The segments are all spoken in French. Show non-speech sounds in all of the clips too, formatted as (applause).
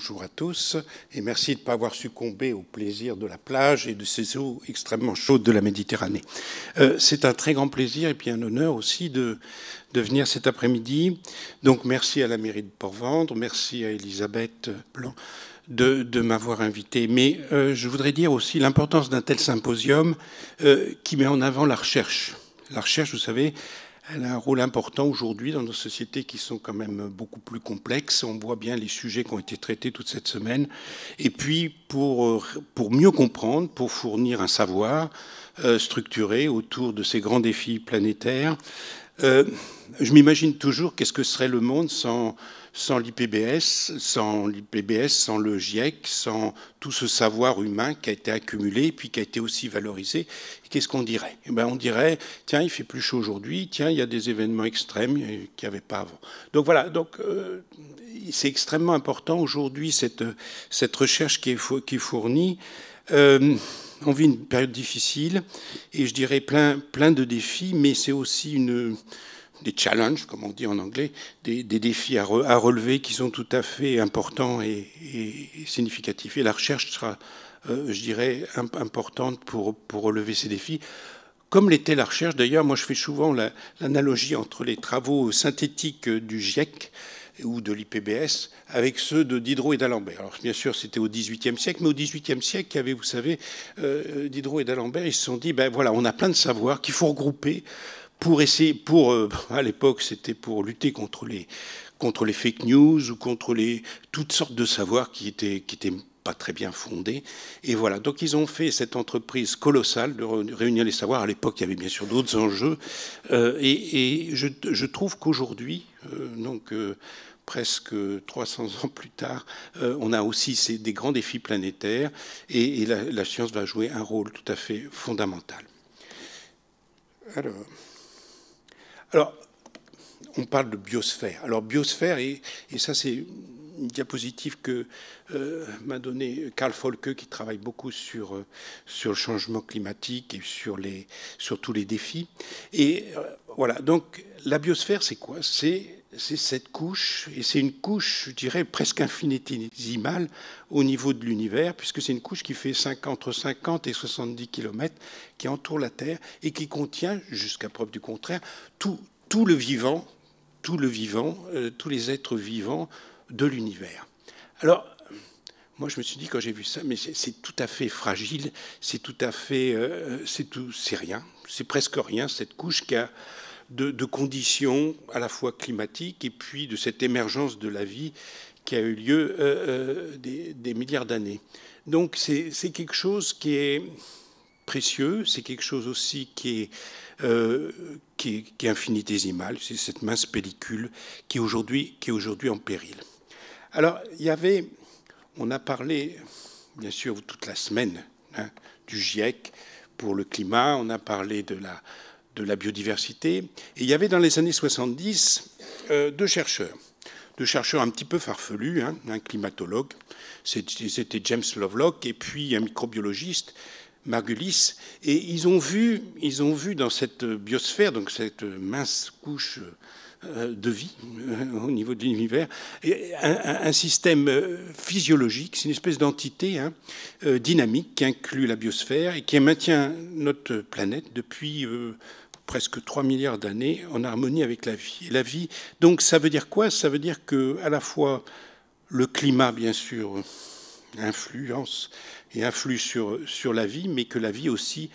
Bonjour à tous et merci de ne pas avoir succombé au plaisir de la plage et de ces eaux extrêmement chaudes de la Méditerranée. Euh, c'est un très grand plaisir et puis un honneur aussi de, de venir cet après-midi. Donc merci à la mairie de Port-Vendre, merci à Elisabeth Blanc de, de m'avoir invité. Mais euh, je voudrais dire aussi l'importance d'un tel symposium euh, qui met en avant la recherche. La recherche, vous savez, elle a un rôle important aujourd'hui dans nos sociétés qui sont quand même beaucoup plus complexes. On voit bien les sujets qui ont été traités toute cette semaine. Et puis, pour, euh, pour mieux comprendre, pour fournir un savoir euh, structuré autour de ces grands défis planétaires, euh, je m'imagine toujours qu'est-ce que serait le monde sans sans l'IPBS, sans l'IPBS, sans le GIEC, sans tout ce savoir humain qui a été accumulé, puis qui a été aussi valorisé, qu'est-ce qu'on dirait eh ben, On dirait, tiens, il fait plus chaud aujourd'hui, tiens, il y a des événements extrêmes qu'il n'y avait pas avant. Donc voilà, donc, euh, c'est extrêmement important aujourd'hui, cette, cette recherche qui est, qui fournie. Euh, on vit une période difficile, et je dirais plein, plein de défis, mais c'est aussi une des challenges, comme on dit en anglais, des, défis à, relever qui sont tout à fait importants et, significatifs. Et la recherche sera, euh, je dirais, importante pour, relever ces défis. Comme l'était la recherche, d'ailleurs, moi je fais souvent l'analogie entre les travaux synthétiques du GIEC ou de l'IPBS avec ceux de Diderot et d'Alembert. Alors bien sûr, c'était au XVIIIe siècle, mais au XVIIIe siècle, il y avait, vous savez, euh, Diderot et d'Alembert, ils se sont dit, ben voilà, on a plein de savoirs qu'il faut regrouper pour essayer, pour, euh, à l'époque, c'était pour lutter contre les, contre les fake news ou contre les, toutes sortes de savoirs qui étaient, qui étaient pas très bien fondés. Et voilà. Donc, ils ont fait cette entreprise colossale de réunir les savoirs. À l'époque, il y avait bien sûr d'autres enjeux. Euh, et, je, trouve qu'aujourd'hui, euh, donc, presque 300 ans plus tard, on a aussi des grands défis planétaires et, la, la, science va jouer un rôle tout à fait fondamental. Alors. Alors, on parle de biosphère. Alors, biosphère, et, ça, c'est une diapositive que euh, m'a donnée Karl Folke, qui travaille beaucoup sur, euh, sur le changement climatique et sur, les, sur tous les défis. Et euh, voilà, donc la biosphère, c'est quoi C'est c'est cette couche, et c'est une couche, je dirais, presque infinitésimale au niveau de l'univers, puisque c'est une couche qui fait entre 50 et 70 km, qui entoure la Terre et qui contient, jusqu'à preuve du contraire, tout, tout le vivant, tout le vivant, euh, tous les êtres vivants de l'univers. Alors, moi, je me suis dit quand j'ai vu ça, mais c'est tout à fait fragile, c'est tout à fait, euh, c'est tout, c'est rien, c'est presque rien cette couche qui a de, conditions à la fois climatiques et puis de cette émergence de la vie qui a eu lieu euh, euh, des, milliards d'années. Donc c'est quelque chose qui est précieux, c'est quelque chose aussi qui est, euh, qui, infinitésimal, c'est cette mince pellicule qui est aujourd'hui en péril. Alors il y avait, on a parlé bien sûr toute la semaine hein, du GIEC pour le climat, on a parlé de la, de la biodiversité. Et il y avait dans les années 70 euh, deux chercheurs, deux chercheurs un petit peu farfelus, hein, un climatologue, c'était James Lovelock, et puis un microbiologiste, Margulis, et ils ont vu, ils ont vu dans cette biosphère, donc cette mince couche euh, de vie euh, au niveau de l'univers, un, système physiologique, c'est une espèce d'entité hein, dynamique qui inclut la biosphère et qui maintient notre planète depuis presque 3 milliards d'années en harmonie avec la vie. la vie, donc ça veut dire quoi Ça veut dire que à la fois le climat, bien sûr, influence et influe sur, sur la vie, mais que la vie aussi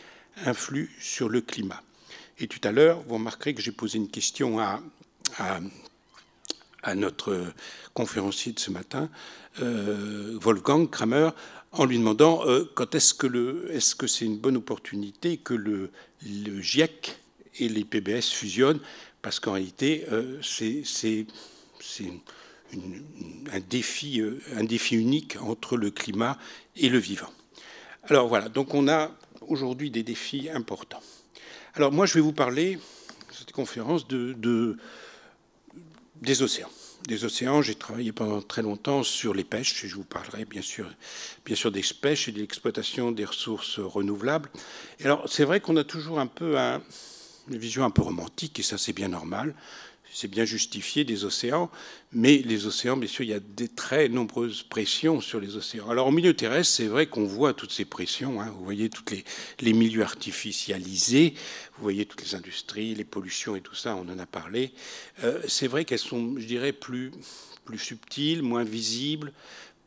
influe sur le climat. Et tout à l'heure, vous remarquerez que j'ai posé une question à, à, notre conférencier de ce matin, euh, Wolfgang Kramer, en lui demandant euh, quand est-ce que c'est -ce une bonne opportunité que le GIEC, et les PBS fusionnent parce qu'en réalité, euh, c'est un, défi, euh, un défi unique entre le climat et le vivant. Alors voilà, donc on a aujourd'hui des défis importants. Alors moi, je vais vous parler, cette conférence, de, de des océans. Des océans, j'ai travaillé pendant très longtemps sur les pêches, et je vous parlerai bien sûr, bien sûr des pêches et de l'exploitation des ressources renouvelables. Et alors, c'est vrai qu'on a toujours un peu un, une vision un peu romantique, et ça c'est bien normal, c'est bien justifié des océans, mais les océans, bien sûr, il y a des très nombreuses pressions sur les océans. Alors au milieu terrestre, c'est vrai qu'on voit toutes ces pressions, hein. vous voyez tous les, les, milieux artificialisés, vous voyez toutes les industries, les pollutions et tout ça, on en a parlé. Euh, c'est vrai qu'elles sont, je dirais, plus, plus subtiles, moins visibles,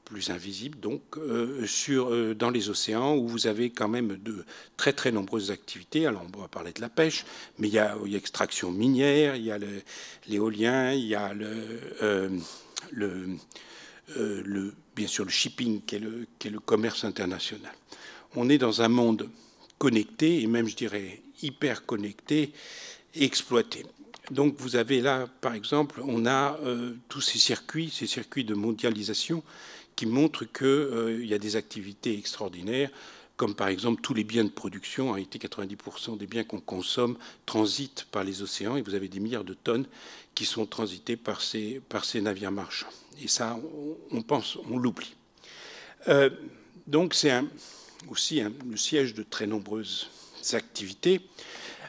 plus invisible donc, euh, sur, euh, dans les océans, où vous avez quand même de très très nombreuses activités. Alors, on va parler de la pêche, mais il y a, l'extraction minière, il y a l'éolien, il y a le, euh, bien sûr le shipping, qui est le, commerce international. On est dans un monde connecté, et même, je dirais, hyper connecté, exploité. Donc vous avez là, par exemple, on a tous ces circuits, ces circuits de mondialisation qui montre qu'il euh, y a des activités extraordinaires, comme par exemple tous les biens de production, en réalité 90% des biens qu'on consomme transitent par les océans, et vous avez des milliards de tonnes qui sont transitées par ces, navires marchands. Et ça, on, pense, on l'oublie. Euh, donc c'est aussi le siège de très nombreuses activités.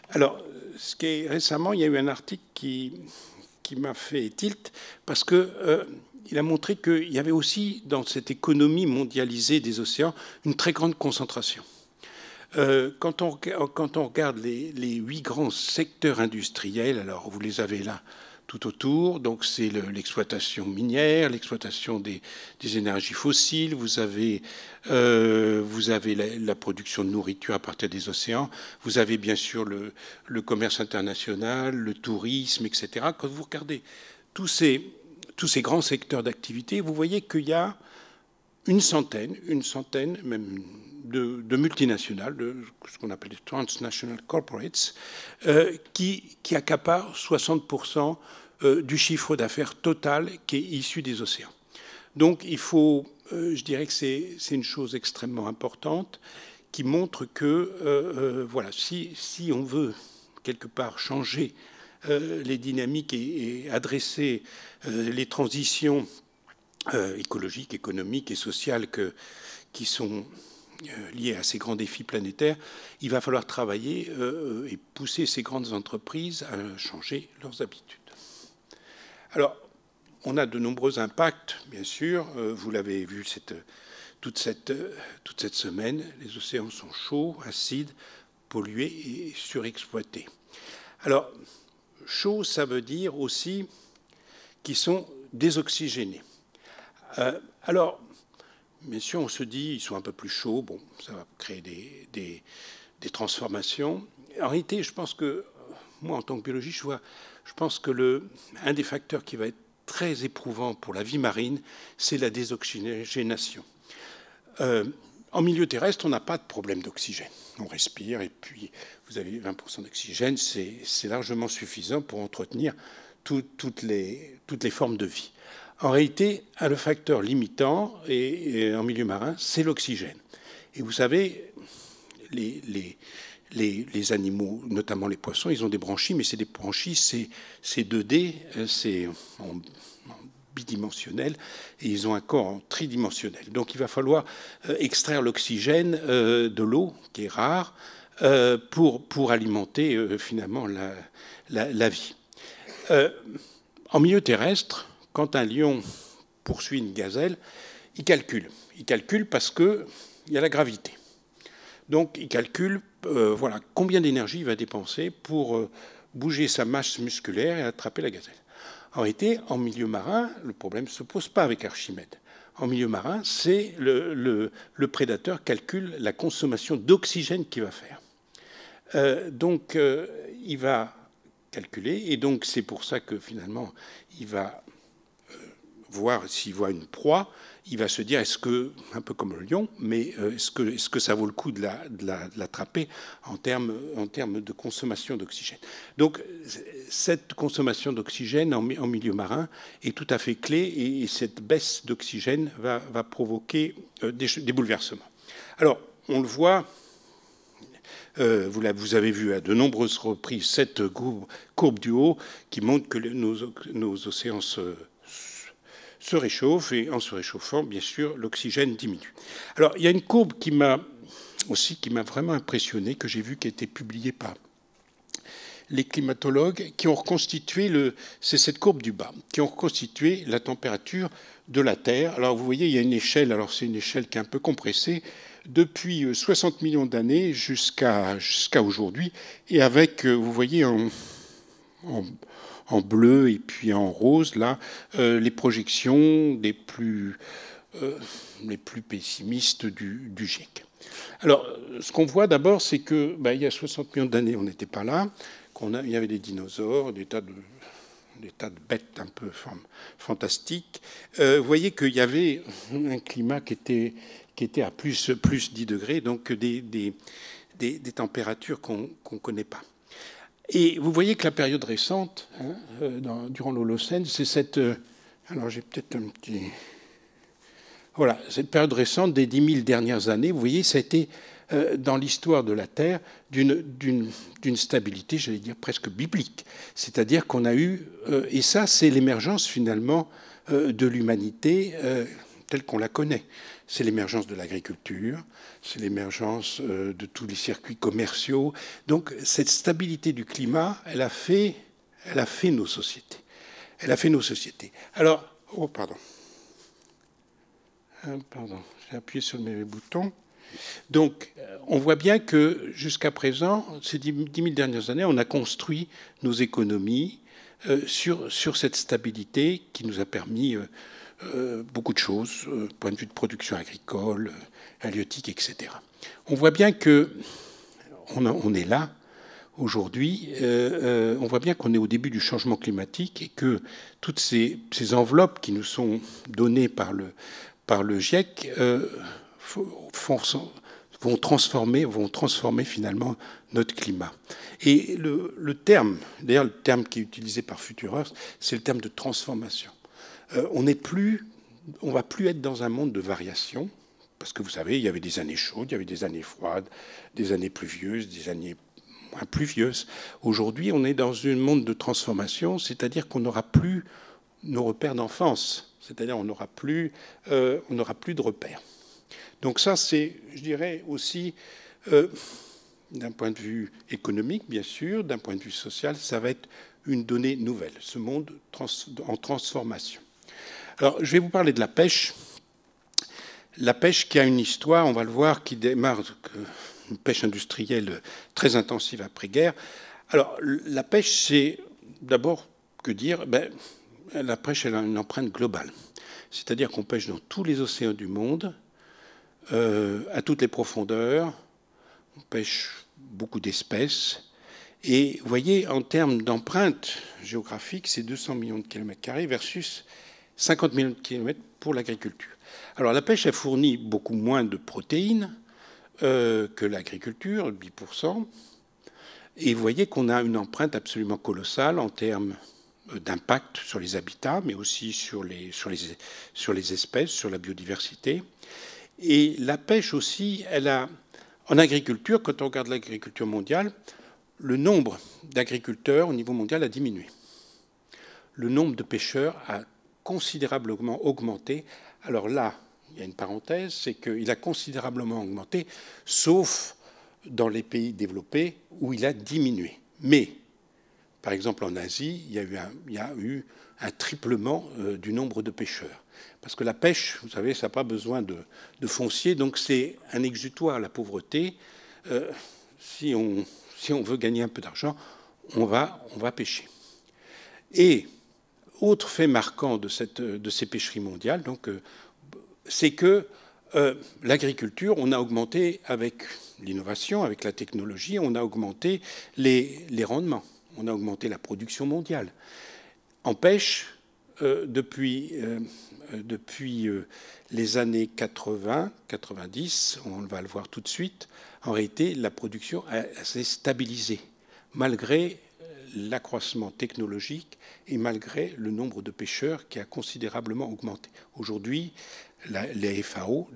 Alors, ce qui est, récemment, il y a eu un article qui, m'a fait tilt, parce que... Euh, il a montré qu'il y avait aussi dans cette économie mondialisée des océans une très grande concentration. Euh, quand, on, regarde les, huit grands secteurs industriels, alors vous les avez là tout autour, donc c'est l'exploitation minière, l'exploitation des, énergies fossiles, vous avez, euh, la, production de nourriture à partir des océans, vous avez bien sûr le, le commerce international, le tourisme, etc. Quand vous regardez tous ces, tous ces grands secteurs d'activité, vous voyez qu'il y a une centaine, une centaine même de, multinationales, de ce qu'on appelle les transnational corporates, euh, qui, qui accaparent 60% euh, du chiffre d'affaires total qui est issu des océans. Donc il faut, euh, je dirais que c'est une chose extrêmement importante qui montre que, voilà, si, si, on veut quelque part changer les dynamiques et adresser euh, les transitions euh, écologiques, économiques et sociales qui sont euh, liées à ces grands défis planétaires, il va falloir travailler et pousser ces grandes entreprises à changer leurs habitudes. Alors, on a de nombreux impacts, bien sûr. vous l'avez vu toute, cette, toute cette semaine. Les océans sont chauds, acides, pollués et surexploités. Alors, chaud, ça veut dire aussi qui sont désoxygénés. Euh, alors, bien sûr, on se dit, ils sont un peu plus chauds, bon, ça va créer des, des, transformations. En réalité, je pense que, moi, en tant que biologiste, je, vois, je pense que le, un des facteurs qui va être très éprouvant pour la vie marine, c'est la désoxygénation. Euh, en milieu terrestre, on n'a pas de problème d'oxygène. On respire et puis vous avez 20% d'oxygène, c'est largement suffisant pour entretenir toutes, les, toutes les formes de vie. En réalité, le facteur limitant et, en milieu marin, c'est l'oxygène. Et vous savez, les, les, animaux, notamment les poissons, ils ont des branchies, mais c'est des branchies, c'est 2D, c'est en, bidimensionnel, et ils ont un corps en tridimensionnel. Donc il va falloir euh, extraire l'oxygène euh, de l'eau, qui est rare, euh, pour, pour alimenter finalement la vie. Euh, en milieu terrestre, quand un lion poursuit une gazelle, il calcule. Il calcule parce qu'il y a la gravité. Donc il calcule euh, voilà, combien d'énergie il va dépenser pour euh, bouger sa masse musculaire et attraper la gazelle. En réalité, en milieu marin, le problème ne se pose pas avec Archimède. En milieu marin, c'est le, le, prédateur calcule la consommation d'oxygène qu'il va faire. donc il va et donc, c'est pour ça que finalement, il va euh, voir s'il voit une proie, il va se dire est-ce que, un peu comme le lion, mais euh, est-ce que, est que ça vaut le coup de l'attraper en termes de consommation d'oxygène Donc, cette consommation d'oxygène en, milieu marin est tout à fait clé et, cette baisse d'oxygène va, provoquer euh, des bouleversements. Alors, on le voit, euh, vous, avez vu à de nombreuses reprises cette courbe, du haut qui montre que nos, océans se, réchauffent et en se réchauffant, bien sûr, l'oxygène diminue. Alors, il y a une courbe qui m'a aussi qui m'a vraiment impressionné, que j'ai vu qui a été publiée par les climatologues qui ont reconstitué le, c'est cette courbe du bas, qui ont reconstitué la température de la Terre. Alors vous voyez, il y a une échelle, alors c'est une échelle qui est un peu compressée, depuis 60 euh, millions d'années jusqu'à aujourd'hui, et avec, euh, vous voyez, en, en, bleu et puis en rose, là, euh, les projections des plus, les plus pessimistes du, GIEC. Alors, ce qu'on voit d'abord, c'est que bah, il y a 60 millions d'années, on n'était pas là, Il y avait des dinosaures, des tas de, des tas de bêtes un peu fantastiques. vous voyez qu'il y avait un climat qui était qui était à plus, plus 10 degrés, donc des, des, des, températures qu'on ne connaît pas. Et vous voyez que la période récente, hein, euh, durant l'Holocène, c'est cette... Euh, alors j'ai peut-être un petit... Voilà, cette période récente des 10 000 dernières années, vous voyez, ça a été euh, dans l'histoire de la Terre d'une stabilité, j'allais dire presque biblique. C'est-à-dire qu'on a eu, et ça c'est l'émergence finalement de l'humanité telle qu'on la connaît c'est l'émergence de l'agriculture, c'est l'émergence euh, de tous les circuits commerciaux. Donc cette stabilité du climat, elle a fait, elle a fait nos sociétés. Elle a fait nos sociétés. Alors, oh pardon. Ah, pardon, j'ai appuyé sur le mauvais bouton. Donc, euh, on voit bien que jusqu'à présent, ces 10 000 dernières années, on a construit nos économies euh, sur, sur cette stabilité qui nous a permis euh, beaucoup de choses, euh, point de vue de production agricole, euh, halieutique, etc. On voit bien que on, est là aujourd'hui. on voit bien qu'on est au début du changement climatique et que toutes ces, enveloppes qui nous sont données par le, par le GIEC vont transformer, vont transformer finalement notre climat. Et le, terme, d'ailleurs le terme qui est utilisé par Futurers, c'est le terme de transformation. Euh, on n'est plus, on va plus être dans un monde de variation, parce que vous savez, il y avait des années chaudes, il y avait des années froides, des années pluvieuses, des années moins pluvieuses. Aujourd'hui, on est dans un monde de transformation, c'est-à-dire qu'on n'aura plus nos repères d'enfance, c'est-à-dire on n'aura plus, euh, on n'aura plus de repères. Donc ça, c'est, je dirais aussi. Euh, d'un point de vue économique, bien sûr, d'un point de vue social, ça va être une donnée nouvelle, ce monde en transformation. Alors, je vais vous parler de la pêche. La pêche qui a une histoire, on va le voir, qui démarre euh, une pêche industrielle euh, très intensive après-guerre. Alors, la pêche, c'est d'abord, que dire ben, La pêche, elle a une empreinte globale. C'est-à-dire qu'on pêche dans tous les océans du monde, euh, à toutes les profondeurs. On pêche beaucoup d'espèces. Et vous voyez, en termes d'empreinte géographique, c'est 200 millions de kilomètres carrés versus 50 000 de pour l'agriculture. Alors la pêche a fourni beaucoup moins de protéines euh, que l'agriculture, 8%. Et vous voyez qu'on a une empreinte absolument colossale en termes euh, d'impact sur les habitats, mais aussi sur les, sur, les, sur les espèces, sur la biodiversité. Et la pêche aussi, elle a, en agriculture, quand on regarde l'agriculture mondiale, le nombre d'agriculteurs au niveau mondial a diminué. Le nombre de pêcheurs a considérablement augmenté. Alors là, il y a une parenthèse, c'est qu'il a considérablement augmenté, sauf dans les pays développés où il a diminué. Mais, par exemple, en Asie, il y a eu un, triplement euh, du nombre de pêcheurs. Parce que la pêche, vous savez, ça n'a pas besoin de, foncier, donc c'est un exutoire, à la pauvreté. Euh, si, on, si on veut gagner un peu d'argent, on va, on va pêcher. Et autre fait marquant de, ces pêcheries mondiales, donc, euh, c'est que euh, l'agriculture, on a augmenté avec l'innovation, avec la technologie, on a augmenté les, rendements, on a augmenté la production mondiale. En pêche, euh, depuis, depuis les années 80, 90, on va le voir tout de suite, en réalité, la production s'est stabilisée, malgré l'accroissement technologique et malgré le nombre de pêcheurs qui a considérablement augmenté. Aujourd'hui, les FAO,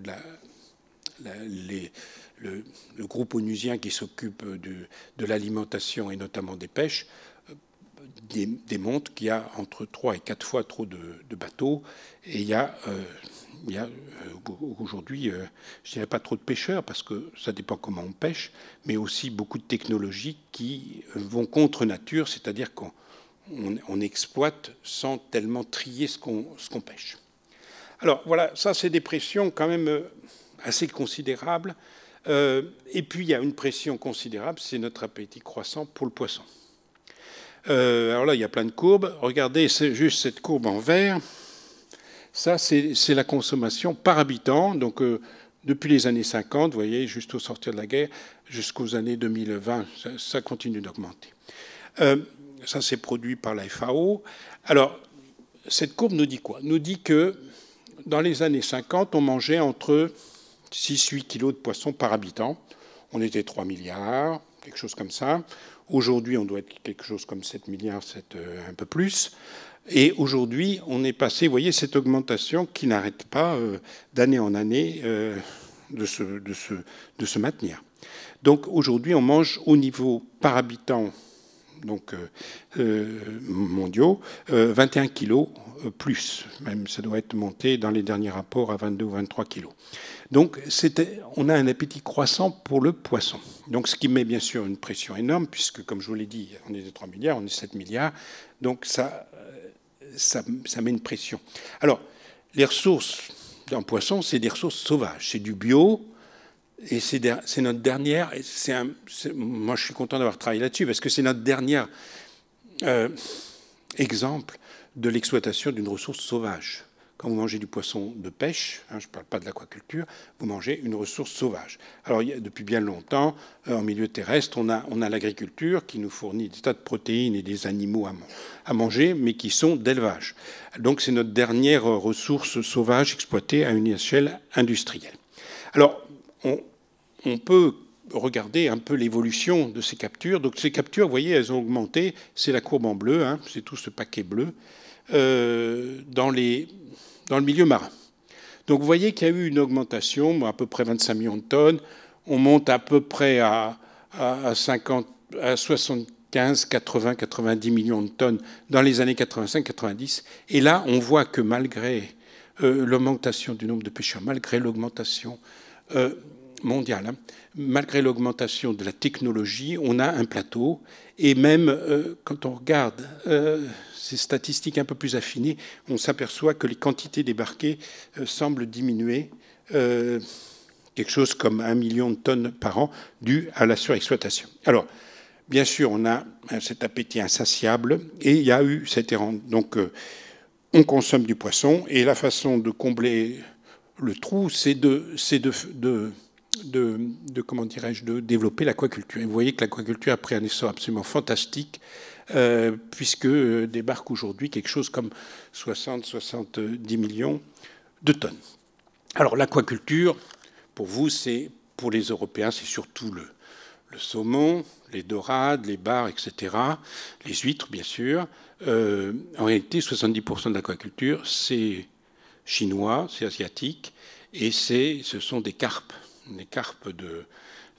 le, groupe onusien qui s'occupe de, l'alimentation et notamment des pêches, euh, démontrent qu'il y a entre 3 et 4 fois trop de, bateaux et il y a euh, il y a euh, aujourd'hui, euh, je dirais pas trop de pêcheurs, parce que ça dépend comment on pêche, mais aussi beaucoup de technologies qui vont contre nature, c'est-à-dire qu'on exploite sans tellement trier ce qu'on pêche. Alors voilà, ça c'est des pressions quand même euh, assez considérables. et puis il y a une pression considérable, c'est notre appétit croissant pour le poisson. alors là, il y a plein de courbes. Regardez juste cette courbe en vert. Ça, c'est la consommation par habitant. Donc, euh, depuis les années 50, vous voyez, juste au sortir de la guerre, jusqu'aux années 2020, ça, continue d'augmenter. Euh, ça, c'est produit par la FAO. Alors, cette courbe nous dit quoi Nous dit que dans les années 50, on mangeait entre 6-8 kilos de poissons par habitant. On était 3 milliards, quelque chose comme ça. Aujourd'hui, on doit être quelque chose comme 7 milliards, euh, un peu plus. Et aujourd'hui, on est passé, vous voyez, cette augmentation qui n'arrête pas euh, d'année en année euh, de, se, de, de, maintenir. Donc aujourd'hui, on mange au niveau par habitant donc, euh, mondiaux 21 kilos plus. Même ça doit être monté dans les derniers rapports à 22 ou 23 kilos. Donc on a un appétit croissant pour le poisson. Donc ce qui met bien sûr une pression énorme, puisque comme je vous l'ai dit, on est de 3 milliards, on est 7 milliards. Donc ça ça, met une pression. Alors, les ressources d'un poisson, c'est des ressources sauvages, c'est du bio, et c'est notre dernière. Et un, moi, je suis content d'avoir travaillé là-dessus, parce que c'est notre dernier euh, exemple de l'exploitation d'une ressource sauvage. Quand vous mangez du poisson de pêche, hein, je ne parle pas de l'aquaculture, vous mangez une ressource sauvage. Alors, depuis bien longtemps, euh, en milieu terrestre, on a, on a l'agriculture qui nous fournit des tas de protéines et des animaux à, à manger, mais qui sont d'élevage. Donc, c'est notre dernière euh, ressource sauvage exploitée à une échelle industrielle. Alors, on, peut regarder un peu l'évolution de ces captures. Donc ces captures, vous voyez, elles ont augmenté. C'est la courbe en bleu, hein, c'est tout ce paquet bleu. Euh, dans, les, dans le milieu marin. Donc vous voyez qu'il y a eu une augmentation, à peu près 25 millions de tonnes. On monte à peu près à, à 75, 80, 90 millions de tonnes dans les années 85-90. Et là, on voit que malgré euh, l'augmentation du nombre de pêcheurs, malgré l'augmentation euh, mondiale. Hein. Malgré l'augmentation de la technologie, on a un plateau. Et même euh, quand on regarde euh, ces statistiques un peu plus affinées, on s'aperçoit que les quantités débarquées euh, semblent diminuer. quelque chose comme un million de tonnes par an dû à la surexploitation. Alors, bien sûr, on a cet appétit insatiable et il y a eu cette errant Donc, on consomme du poisson et la façon de combler le trou, c'est de, de, comment dirais-je, de développer l'aquaculture. Et vous voyez que l'aquaculture a pris un essor absolument fantastique, euh, puisque euh, débarque aujourd'hui quelque chose comme 60-70 millions de tonnes. Alors l'aquaculture, pour vous, c'est pour les Européens, c'est surtout le, saumon, les dorades, les bars, etc., les huîtres, bien sûr. Euh, en réalité, 70% de l'aquaculture, c'est chinois, c'est asiatique, et ce sont des carpes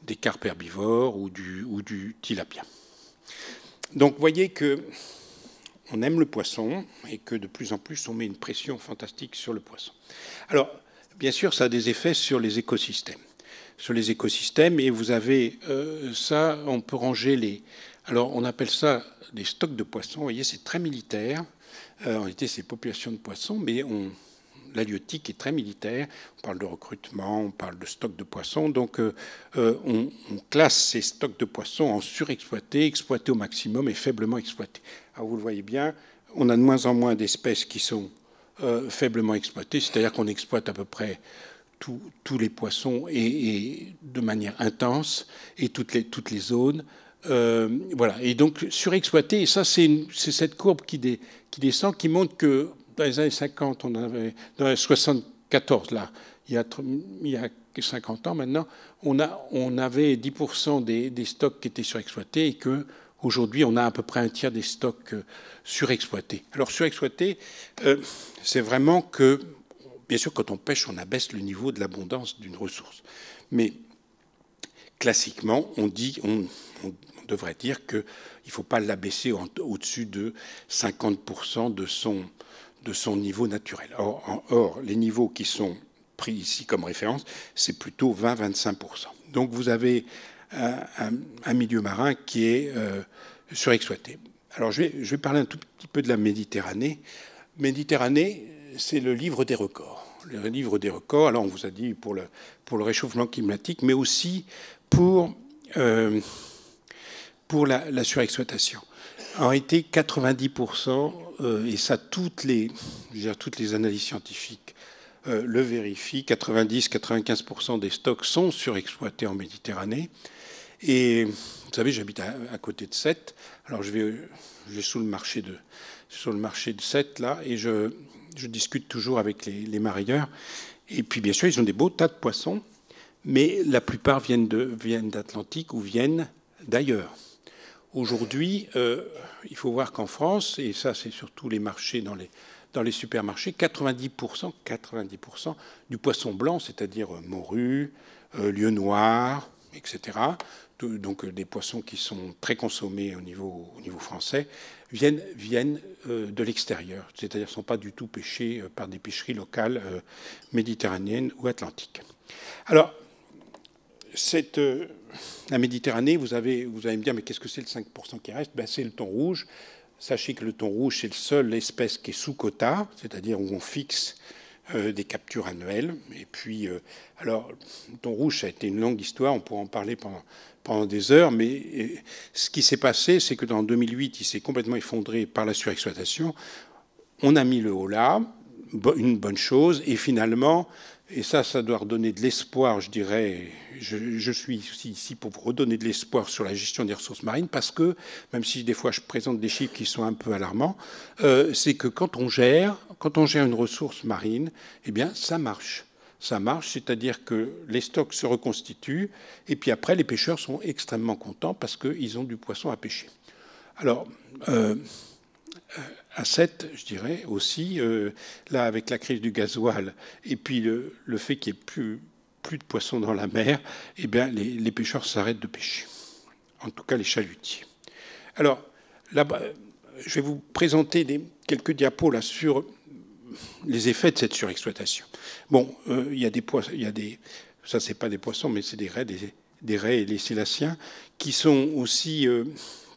des carpes, herbivores ou du, tilapia. Donc vous voyez que on aime le poisson et que de plus en plus on met une pression fantastique sur le poisson. Alors bien sûr ça a des effets sur les écosystèmes, sur les écosystèmes et vous avez euh, ça, on peut ranger les, alors on appelle ça des stocks de poissons. Vous voyez c'est très militaire. Euh, en réalité c'est populations de poissons, mais on l'halieutique est très militaire. On parle de recrutement, on parle de stock de poissons. Donc, euh, euh, on, classe ces stocks de poissons en surexploités, exploités au maximum et faiblement exploités. Alors, vous le voyez bien, on a de moins en moins d'espèces qui sont euh, faiblement exploitées, c'est-à-dire qu'on exploite à peu près tous les poissons et, de manière intense et toutes les, zones. voilà. Et donc surexploité, et ça c'est cette courbe qui descend, qui montre que dans les années 50, on avait, dans les 74, là, il y a, il y 50 ans maintenant, on, a, on avait 10% des, stocks qui étaient surexploités et que aujourd'hui on a à peu près un tiers des stocks euh, surexploités. Alors surexploité, euh, c'est vraiment que, bien sûr, quand on pêche, on abaisse le niveau de l'abondance d'une ressource. Mais classiquement, on dit, on, on devrait dire qu'il ne faut pas l'abaisser au-dessus de 50% de son de son niveau naturel. Or, les niveaux qui sont pris ici comme référence, c'est plutôt 20-25%. Donc vous avez un, milieu marin qui est euh, surexploité. Alors je vais, parler un tout petit peu de la Méditerranée. Méditerranée, c'est le livre des records. Le livre des records, alors on vous a dit pour le, pour le réchauffement climatique, mais aussi pour, euh, pour la surexploitation. En réalité, 90%, euh, et ça toutes les, toutes les analyses scientifiques euh, le vérifient, 90-95% des stocks sont surexploités en Méditerranée. Et vous savez, j'habite à, côté de Sète. Alors je vais, sous le marché de, sur le marché de Sète là, et je, discute toujours avec les, les Et puis bien sûr, ils ont des beaux tas de poissons, mais la plupart viennent d'Atlantique ou viennent d'ailleurs. Aujourd'hui, euh, il faut voir qu'en France, et ça c'est surtout les marchés dans les, supermarchés, 90%, 90% du poisson blanc, c'est-à-dire euh, morue, euh, lieu noir, etc., donc des poissons qui sont très consommés au niveau, français, viennent, de l'extérieur, c'est-à-dire ne sont pas du tout pêchés par des pêcheries locales méditerranéennes ou atlantiques. Alors, cette la Méditerranée, vous, avez, vous allez me dire, mais qu'est-ce que c'est le 5% qui reste ben, C'est le thon rouge. Sachez que le thon rouge, c'est le seul espèce qui est sous quota, c'est-à-dire où on fixe euh, des captures annuelles. Et puis, euh, alors, le thon rouge, ça a été une longue histoire, on pourrait en parler pendant, des heures, mais euh, ce qui s'est passé, c'est que dans 2008, il s'est complètement effondré par la surexploitation. On a mis le haut là, une bonne chose, et finalement, et ça, ça doit redonner de l'espoir, je dirais. Je, suis ici pour vous redonner de l'espoir sur la gestion des ressources marines, parce que, même si des fois je présente des chiffres qui sont un peu alarmants, euh, c'est que quand on gère, quand on gère une ressource marine, eh bien, ça marche. Ça marche, c'est-à-dire que les stocks se reconstituent, et puis après, les pêcheurs sont extrêmement contents parce qu'ils ont du poisson à pêcher. Alors, euh, euh, à 7, je dirais aussi, euh, là avec la crise du gasoil et puis le, fait qu'il n'y ait plus, plus de poissons dans la mer, eh bien, les, pêcheurs s'arrêtent de pêcher. En tout cas, les chalutiers. Alors, là euh, je vais vous présenter des, quelques diapos là, sur les effets de cette surexploitation. Bon, il y a des poissons, il y a des. Ça, c'est pas des poissons, mais c'est des raies, des, raies et les sélaciens, qui sont aussi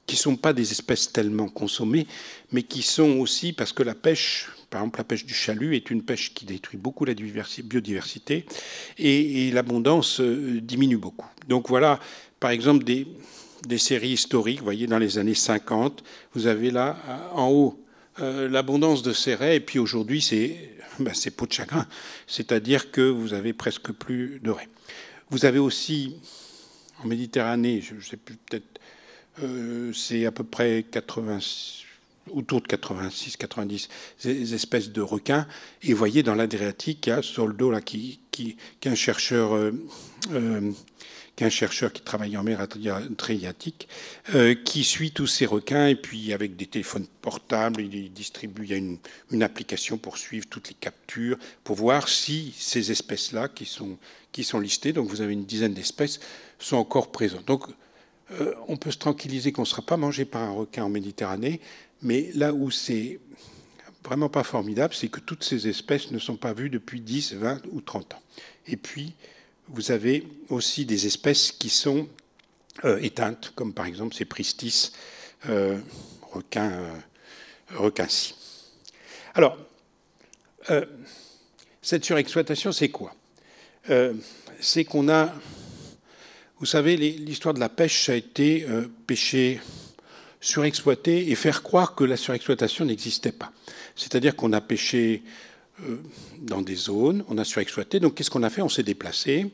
qui ne sont pas des espèces tellement consommées, mais qui sont aussi, parce que la pêche, par exemple la pêche du chalut, est une pêche qui détruit beaucoup la biodiversité et, l'abondance euh, diminue beaucoup. Donc voilà, par exemple, des, séries historiques, vous voyez, dans les années 50, vous avez là, euh, en haut, euh, l'abondance de ces raies, et puis aujourd'hui, c'est (laughs) ben, peau de chagrin, c'est-à-dire que vous avez presque plus de raies. Vous avez aussi, en Méditerranée, je ne sais plus, peut-être euh, c'est à peu près 80, autour de 86-90 espèces de requins. Et vous voyez, dans l'Adriatique, il y a Soldo, qui, euh, euh, qui, est un chercheur... qui travaille en mer Adriatique, qui suit tous ces requins, et puis avec des téléphones portables, il distribue, y a une, application pour suivre toutes les captures, pour voir si ces espèces-là qui sont, qui sont listées, donc vous avez une dizaine d'espèces, sont encore présentes. Donc euh, on peut se tranquilliser qu'on ne sera pas mangé par un requin en Méditerranée, mais là où c'est vraiment pas formidable, c'est que toutes ces espèces ne sont pas vues depuis 10, 20 ou 30 ans. Et puis, vous avez aussi des espèces qui sont euh, éteintes, comme par exemple ces pristis, euh, requins -ci. Alors, cette surexploitation, c'est quoi C'est qu'on a vous savez, l'histoire de la pêche, ça a été pêché, euh, pêcher, surexploiter et faire croire que la surexploitation n'existait pas. C'est-à-dire qu'on a pêché euh, dans des zones, on a surexploité, donc qu'est-ce qu'on a fait On s'est déplacé.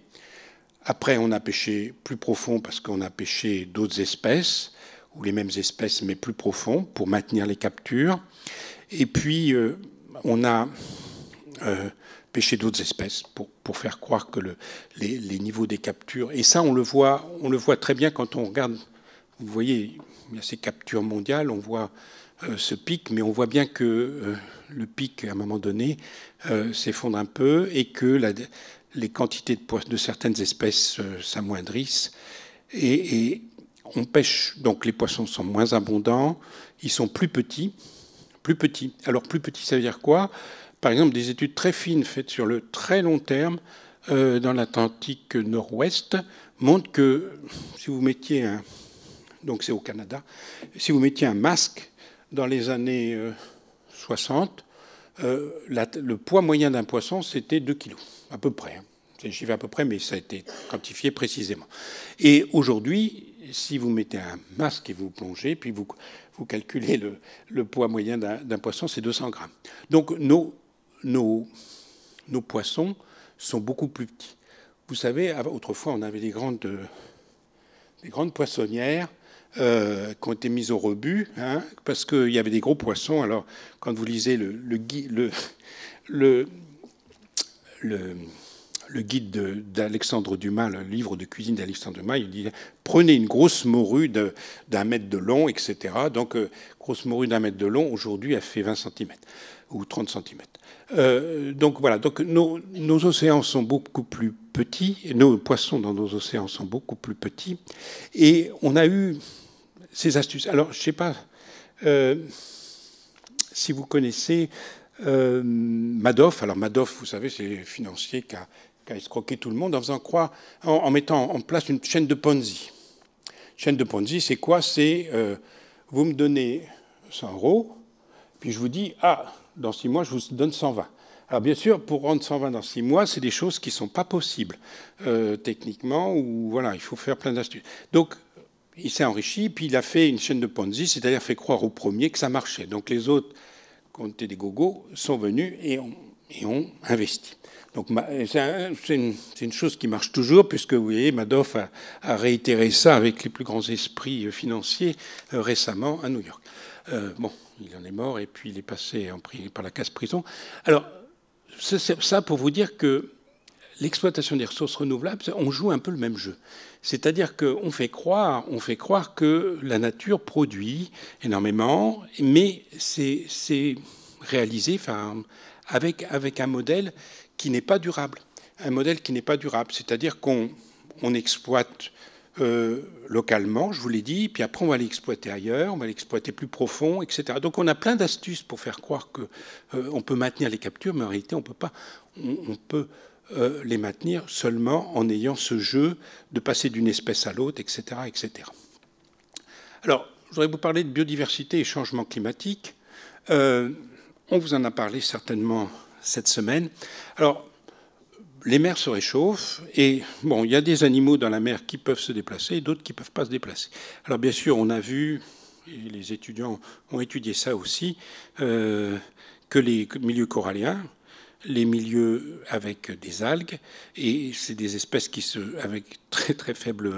Après, on a pêché plus profond parce qu'on a pêché d'autres espèces, ou les mêmes espèces mais plus profond, pour maintenir les captures. Et puis, euh, on a pêcher d'autres espèces pour, pour, faire croire que le, les, les, niveaux des captures. Et ça, on le voit, on le voit très bien quand on regarde. Vous voyez, il y a ces captures mondiales, on voit euh, ce pic, mais on voit bien que euh, le pic, à un moment donné, euh, s'effondre un peu et que la, les quantités de, de certaines espèces s'amoindrissent. Et, et on pêche, donc les poissons sont moins abondants, ils sont plus petits, plus petits. Alors plus petits, ça veut dire quoi par exemple des études très fines faites sur le très long terme euh, dans l'Atlantique nord-ouest montrent que si vous mettiez un donc c'est au Canada, si vous mettiez un masque dans les années 60, euh, euh, le poids moyen d'un poisson c'était 2 kg à peu près. Hein. C'est un chiffre à peu près, mais ça a été quantifié précisément. Et aujourd'hui, si vous mettez un masque et vous plongez, puis vous, vous calculez le, le poids moyen d'un poisson, c'est 200 grammes. Donc nos nos, poissons sont beaucoup plus petits. Vous savez, autrefois, on avait des grandes, poissonnières euh, qui ont été mises au rebut, hein, parce qu'il y avait des gros poissons. Alors, quand vous lisez le, guide d'Alexandre Dumas, le livre de cuisine d'Alexandre Dumas, il dit prenez une grosse morue d'un mètre de long, etc. Donc, euh, grosse morue d'un mètre de long, aujourd'hui, elle fait 20 cm ou 30 cm. Euh, donc voilà, donc nos, océans sont beaucoup plus petits, nos poissons dans nos océans sont beaucoup plus petits, et on a eu ces astuces. Alors je ne sais pas euh, si vous connaissez euh, Madoff. Alors Madoff, vous savez, c'est le financier qui a, escroqué tout le monde en faisant croire, en, mettant en place une chaîne de Ponzi. Chaîne de Ponzi, c'est quoi C'est vous me donnez 100 euros, puis je vous dis ah dans 6 mois, je vous donne 120. Alors bien sûr, pour rendre 120 dans six mois, c'est des choses qui ne sont pas possibles euh, techniquement, ou voilà, il faut faire plein d'astuces. Donc il s'est enrichi, puis il a fait une chaîne de Ponzi, c'est-à-dire fait croire au premier que ça marchait. Donc les autres, qui ont été des gogos, sont venus et ont, investi. Donc c'est une, chose qui marche toujours, puisque vous voyez, Madoff a, réitéré ça avec les plus grands esprits euh, financiers euh, récemment à New York. bon, il en est mort, et puis il est passé en, par la casse-prison. Alors, c'est ça pour vous dire que l'exploitation des ressources renouvelables, on joue un peu le même jeu. C'est-à-dire qu'on fait croire, on fait croire que la nature produit énormément, mais c'est réalisé avec, avec un modèle qui n'est pas durable. Un modèle qui n'est pas durable, c'est-à-dire qu'on on exploite euh, localement, je vous l'ai dit, puis après on va l'exploiter ailleurs, on va l'exploiter plus profond, etc. Donc on a plein d'astuces pour faire croire qu'on euh, peut maintenir les captures, mais en réalité on peut pas. On, peut euh, les maintenir seulement en ayant ce jeu de passer d'une espèce à l'autre, etc., etc. Alors, je voudrais vous parler de biodiversité et changement climatique. on vous en a parlé certainement cette semaine. Alors, les mers se réchauffent et bon, il y a des animaux dans la mer qui peuvent se déplacer et d'autres qui ne peuvent pas se déplacer. Alors bien sûr, on a vu, et les étudiants ont étudié ça aussi, euh, que les milieux coralliens, les milieux avec des algues, et c'est des espèces qui se, avec très très faible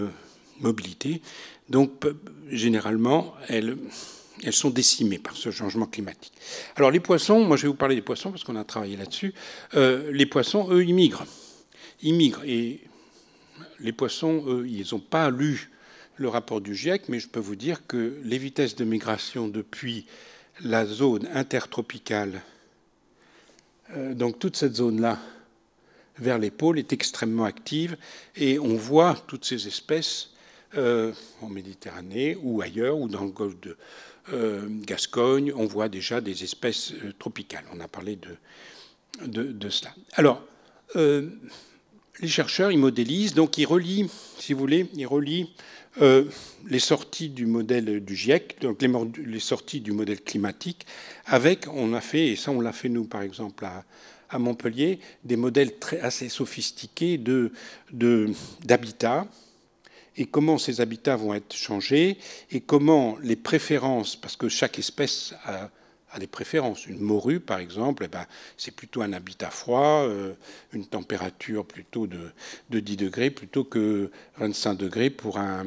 mobilité, donc généralement, elles elles sont décimées par ce changement climatique. Alors les poissons, moi je vais vous parler des poissons parce qu'on a travaillé là-dessus. Euh, les poissons, eux, ils migrent. Ils migrent. Et les poissons, eux, ils n'ont pas lu le rapport du GIEC, mais je peux vous dire que les vitesses de migration depuis la zone intertropicale, euh, donc toute cette zone-là, vers les pôles, est extrêmement active. Et on voit toutes ces espèces euh, en Méditerranée ou ailleurs, ou dans le golfe de, euh, Gascogne, on voit déjà des espèces euh, tropicales. On a parlé de, cela. Alors, euh, les chercheurs, ils modélisent, donc ils relient, si vous voulez, ils relient les sorties du modèle du GIEC, donc les, sorties du modèle climatique, avec, on a fait, et ça on l'a fait nous par exemple à, Montpellier, des modèles très, assez sophistiqués d'habitat et comment ces habitats vont être changés et comment les préférences, parce que chaque espèce a, des préférences. Une morue, par exemple, eh ben, c'est plutôt un habitat froid, euh, une température plutôt de, 10 degrés plutôt que 25 degrés pour un,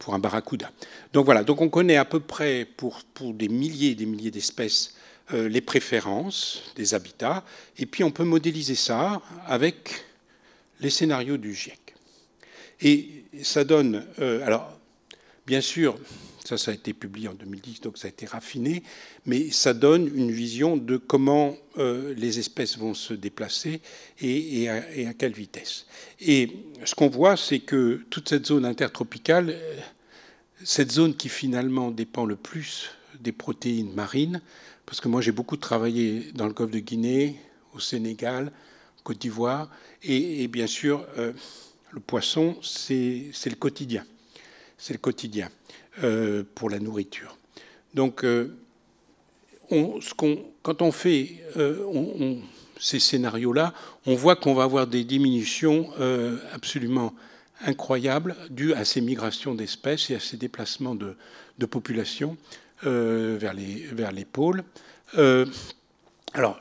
pour un barracuda. Donc voilà, donc on connaît à peu près pour, pour des milliers et des milliers d'espèces euh, les préférences des habitats, et puis on peut modéliser ça avec les scénarios du GIEC. Et ça donne. Euh, alors, bien sûr, ça, ça a été publié en 2010, donc ça a été raffiné, mais ça donne une vision de comment euh, les espèces vont se déplacer et, à, quelle vitesse. Et ce qu'on voit, c'est que toute cette zone intertropicale, euh, cette zone qui finalement dépend le plus des protéines marines, parce que moi j'ai beaucoup travaillé dans le golfe de Guinée, au Sénégal, Côte d'Ivoire, et, bien sûr le poisson, c'est le quotidien. C'est le quotidien euh, pour la nourriture. Donc, euh, quand on fait euh, ces scénarios-là, on voit qu'on va avoir des diminutions absolument incroyables dues à ces migrations d'espèces et à ces déplacements de, populations population vers, les, vers les pôles. alors,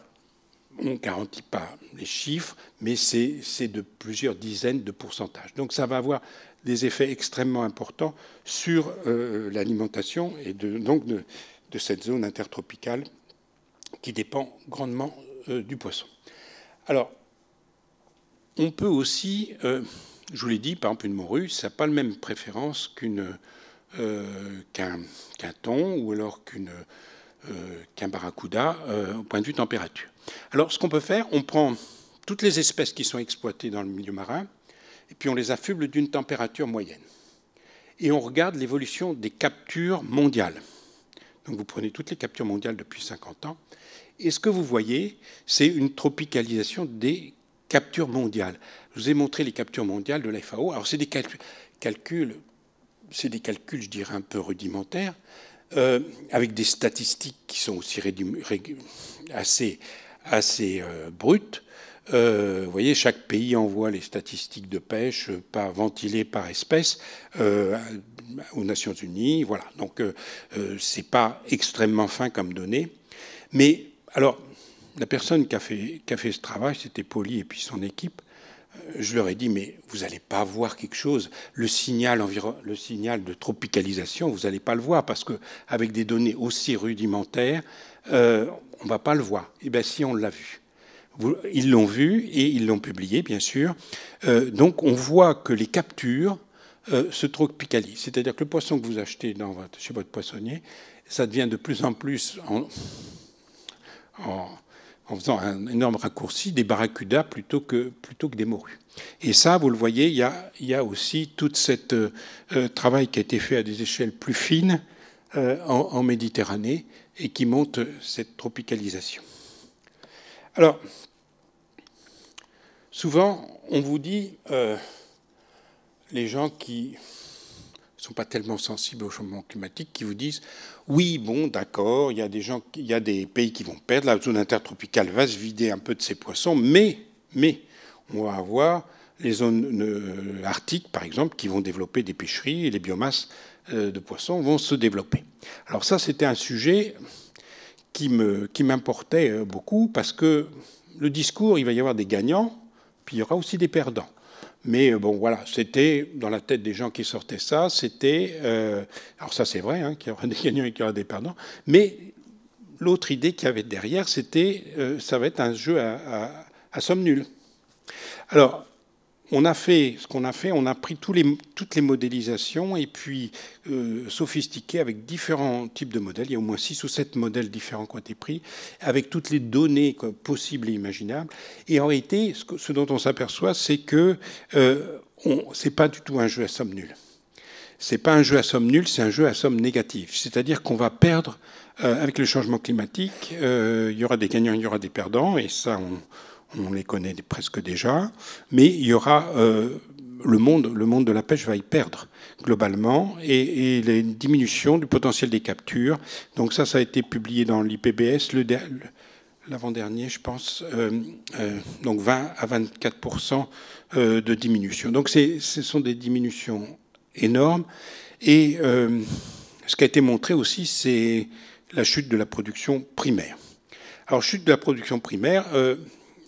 on ne garantit pas les chiffres, mais c'est de plusieurs dizaines de pourcentages. Donc ça va avoir des effets extrêmement importants sur euh, l'alimentation et de, donc de, cette zone intertropicale qui dépend grandement euh, du poisson. Alors, on peut aussi, euh, je vous l'ai dit, par exemple, une morue, ça n'a pas la même préférence qu'un thon ou alors qu'un barracuda au point de vue température. Alors ce qu'on peut faire, on prend toutes les espèces qui sont exploitées dans le milieu marin, et puis on les affuble d'une température moyenne. Et on regarde l'évolution des captures mondiales. Donc vous prenez toutes les captures mondiales depuis 50 ans, et ce que vous voyez, c'est une tropicalisation des captures mondiales. Je vous ai montré les captures mondiales de l'FAO. Alors c'est des calculs, c'est des calculs, je dirais, un peu rudimentaires, euh, avec des statistiques qui sont aussi assez, assez euh, brut. Euh, vous voyez, chaque pays envoie les statistiques de pêche par, ventilées par espèce euh, aux Nations Unies. Voilà, donc ce c'est pas extrêmement fin comme données. Mais alors, la personne qui a fait, ce travail, c'était Poli et puis son équipe. Je leur ai dit, mais vous n'allez pas voir quelque chose. Le signal, le signal de tropicalisation, vous n'allez pas le voir parce que avec des données aussi rudimentaires, on ne va pas le voir. Eh bien, si, on l'a vu. Ils l'ont vu et ils l'ont publié, bien sûr. Euh, donc, on voit que les captures euh, se tropicalisent. C'est-à-dire que le poisson que vous achetez dans chez votre poissonnier, ça devient de plus en plus, en, faisant un énorme raccourci, des barracudas plutôt que, plutôt que des morues. Et ça, vous le voyez, il y a, aussi tout ce euh, travail qui a été fait à des échelles plus fines euh, en, en Méditerranée et qui monte cette tropicalisation. Alors, souvent, on vous dit, euh, les gens qui ne sont pas tellement sensibles au changement climatique, qui vous disent oui, bon, d'accord, il y a des y des pays qui vont perdre, la zone intertropicale va se vider un peu de ses poissons, mais, mais, on va avoir les zones euh, arctiques, par exemple, qui vont développer des pêcheries et les biomasses euh, de poissons vont se développer. Alors ça, c'était un sujet qui m'importait qui euh, beaucoup parce que le discours, il va y avoir des gagnants, puis il y aura aussi des perdants. Mais euh, bon, voilà, c'était dans la tête des gens qui sortaient ça, c'était. Euh, alors, ça, c'est vrai, hein, qu'il y aura (laughs) des gagnants et qu'il y aura des perdants. Mais l'autre idée qu'il y avait derrière, c'était ça va être un jeu à, à somme nulle. Alors, on a fait ce qu'on a fait, on a pris toutes les modélisations et puis euh, sophistiqué avec différents types de modèles. Il y a au moins 6 ou 7 modèles différents qui ont été pris, avec toutes les données possibles et imaginables. Et en réalité, ce, dont on s'aperçoit, c'est que euh, ce n'est pas du tout un jeu à somme nulle. Ce n'est pas un jeu à somme nulle, c'est un jeu à somme négative. C'est-à-dire qu'on va perdre euh, avec le changement climatique. Euh, il y aura des gagnants, il y aura des perdants, et ça, on on les connaît presque déjà, mais il y aura euh, le monde, le monde de la pêche va y perdre globalement, et, les diminutions du potentiel des captures. Donc ça, ça a été publié dans l'IPBS l'avant-dernier, je pense, euh, euh, donc 20 à 24 de diminution. Donc ce sont des diminutions énormes. Et ce qui a été montré aussi, c'est la chute de la production primaire. Alors chute de la production primaire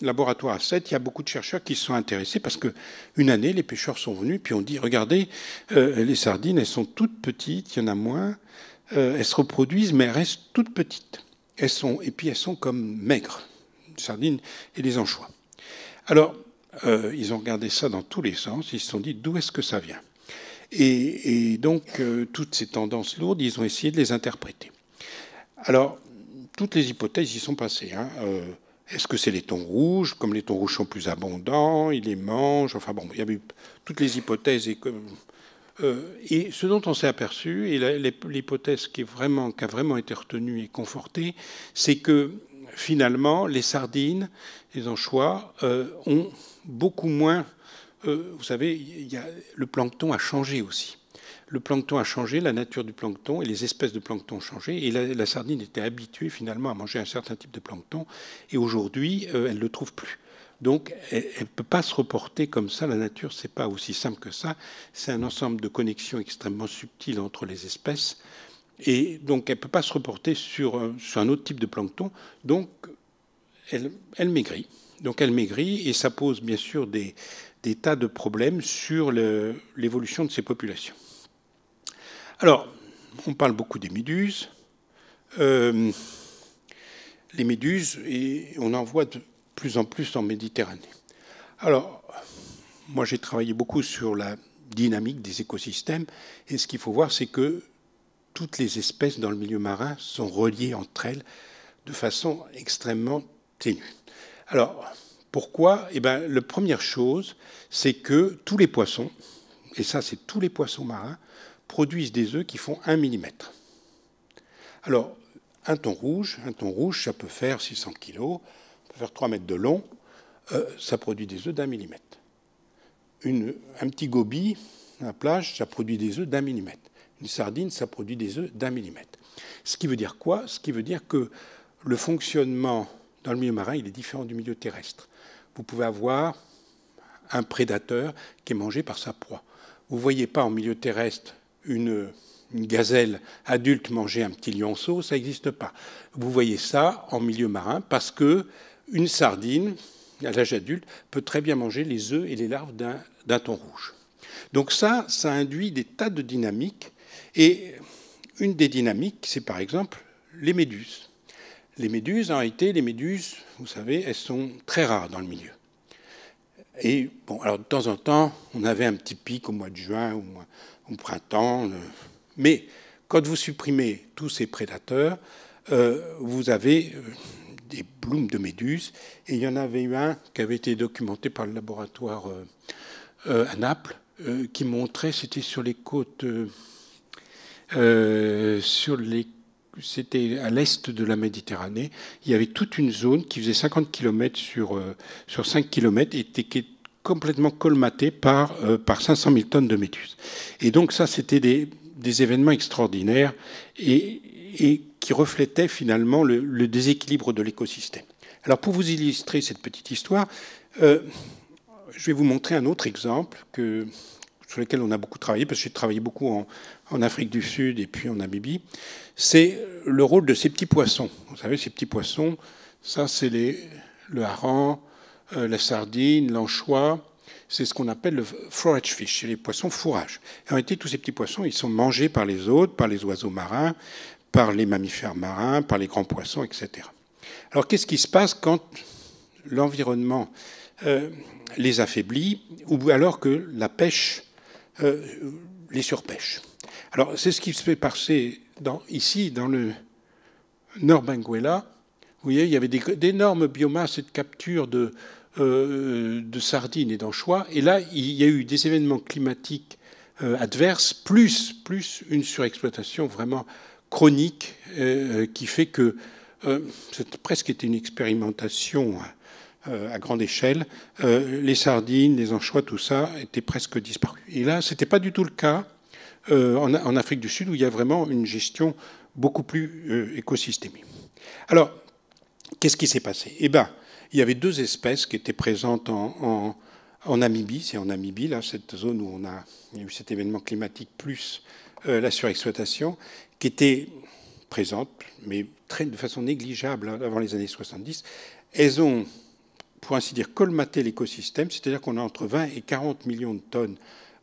laboratoire à 7, il y a beaucoup de chercheurs qui se sont intéressés parce que une année, les pêcheurs sont venus puis ont dit regardez, euh, les sardines, elles sont toutes petites, il y en a moins, euh, elles se reproduisent, mais elles restent toutes petites. Elles sont, et puis elles sont comme maigres, les sardines et les anchois. Alors, euh, ils ont regardé ça dans tous les sens, ils se sont dit d'où est-ce que ça vient et, donc, toutes ces tendances lourdes, ils ont essayé de les interpréter. Alors, toutes les hypothèses y sont passées. Hein. Est-ce que c'est les thons rouges Comme les thons rouges sont plus abondants, ils les mangent. Enfin bon, il y eu toutes les hypothèses. Et, euh, et ce dont on s'est aperçu, et l'hypothèse qui, a vraiment été retenue et confortée, c'est que finalement, les sardines, les anchois, euh, ont beaucoup moins. Euh, vous savez, le plancton a changé aussi le plancton a changé, la nature du plancton et les espèces de plancton ont changé. Et la, sardine était habituée finalement à manger un certain type de plancton. Et aujourd'hui, euh, elle ne le trouve plus. Donc, elle ne peut pas se reporter comme ça. La nature, c'est pas aussi simple que ça. C'est un ensemble de connexions extrêmement subtiles entre les espèces. Et donc, elle ne peut pas se reporter sur, euh, sur, un autre type de plancton. Donc, elle, maigrit. Donc, elle maigrit et ça pose bien sûr des, des tas de problèmes sur l'évolution de ces populations. Alors, on parle beaucoup des méduses. Euh, les méduses, et on en voit de plus en plus en Méditerranée. Alors, moi j'ai travaillé beaucoup sur la dynamique des écosystèmes, et ce qu'il faut voir, c'est que toutes les espèces dans le milieu marin sont reliées entre elles de façon extrêmement ténue. Alors, pourquoi Eh bien, la première chose, c'est que tous les poissons, et ça c'est tous les poissons marins, produisent des œufs qui font 1 mm. Alors, un ton rouge, un ton rouge, ça peut faire 600 kg, ça peut faire 3 mètres de long, euh, ça produit des œufs d'un millimètre. un petit gobi un plage, ça produit des œufs d'un millimètre. Une sardine, ça produit des œufs d'un millimètre. Ce qui veut dire quoi Ce qui veut dire que le fonctionnement dans le milieu marin, il est différent du milieu terrestre. Vous pouvez avoir un prédateur qui est mangé par sa proie. Vous ne voyez pas en milieu terrestre une, gazelle adulte manger un petit lionceau, ça n'existe pas. Vous voyez ça en milieu marin parce que une sardine, à l'âge adulte, peut très bien manger les œufs et les larves d'un thon rouge. Donc ça, ça induit des tas de dynamiques. Et une des dynamiques, c'est par exemple les méduses. Les méduses, en réalité, les méduses, vous savez, elles sont très rares dans le milieu. Et bon, alors de temps en temps, on avait un petit pic au mois de juin, au mois, au printemps. Mais quand vous supprimez tous ces prédateurs, euh, vous avez euh, des blooms de méduses. Et il y en avait eu un qui avait été documenté par le laboratoire euh, à Naples, qui montrait, c'était sur les côtes, sur les c'était à l'est de la Méditerranée, il y avait toute une zone qui faisait 50 km sur, sur 5 km et était complètement colmaté par, euh, par 500 000 tonnes de métus. Et donc ça, c'était des, événements extraordinaires et, qui reflétaient finalement le, déséquilibre de l'écosystème. Alors pour vous illustrer cette petite histoire, euh, je vais vous montrer un autre exemple sur lequel on a beaucoup travaillé, parce que j'ai travaillé beaucoup en, en, Afrique du Sud et puis en Namibie. C'est le rôle de ces petits poissons. Vous savez, ces petits poissons, ça c'est le hareng, euh, la sardine, l'anchois. C'est ce qu'on appelle le forage fish, c'est les poissons fourrage. En réalité, tous ces petits poissons, ils sont mangés par les autres, par les oiseaux marins, par les mammifères marins, par les grands poissons, etc. Alors qu'est-ce qui se passe quand l'environnement euh, les affaiblit ou alors que la pêche euh, les surpêche Alors c'est ce qui se fait passer dans, ici, dans le Nord Benguela. Vous voyez, il y avait d'énormes biomasses et de captures de, euh, de sardines et d'anchois. Et là, il y a eu des événements climatiques euh, adverses, plus, plus une surexploitation vraiment chronique euh, qui fait que c'est presque été une expérimentation hein, à grande échelle. les sardines, les anchois, tout ça était presque disparu. Et là, ce n'était pas du tout le cas en, Afrique du Sud où il y a vraiment une gestion beaucoup plus écosystémique. Alors, qu'est-ce qui s'est passé Eh bien, il y avait deux espèces qui étaient présentes en, Namibie. C'est en Namibie, là, cette zone où on a, il y a eu cet événement climatique plus euh, la surexploitation, qui étaient présentes, mais de façon négligeable hein, avant les années 70. Elles ont, pour ainsi dire, colmaté l'écosystème, c'est-à-dire qu'on a entre 20 et 40 millions de tonnes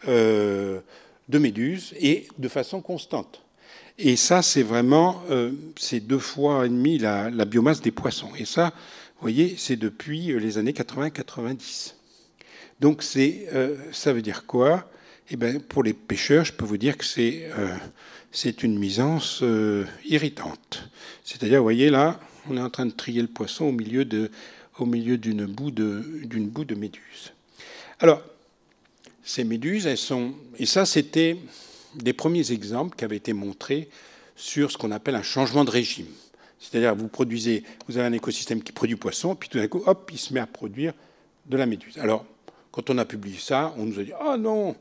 euh, de méduses, et de façon constante. Et ça, c'est vraiment, euh, c'est deux fois et demi la, biomasse des poissons. Et ça, vous voyez, c'est depuis euh, les années 80-90. Donc c'est, euh, ça veut dire quoi eh bien, Pour les pêcheurs, je peux vous dire que c'est, c'est une misance irritante. C'est-à-dire, vous voyez là, on est en train de trier le poisson au milieu, de, au milieu d'une, boue de, d'une boue de méduse. Alors, ces méduses, elles sont... Et ça, c'était des premiers exemples qui avaient été montrés sur ce qu'on appelle un changement de régime. C'est-à-dire, vous produisez, vous avez un écosystème qui produit poisson, puis tout d'un coup, hop, il se met à produire de la méduse. Alors, quand on a publié ça, on nous a dit oh non,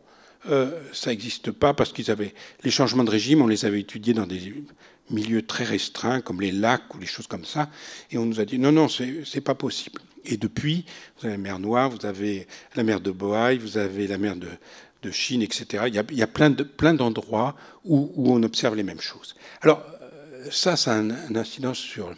euh, ça n'existe pas parce qu'ils avaient les changements de régime, on les avait étudiés dans des milieux très restreints comme les lacs ou les choses comme ça, et on nous a dit non, non, c'est pas possible. Et depuis, vous avez la mer Noire, vous avez la mer de Boaï, vous avez la mer de, de Chine, etc. Il y a, plein, d'endroits où, on observe les mêmes choses. Alors, euh, ça, ça a un, incidence sur,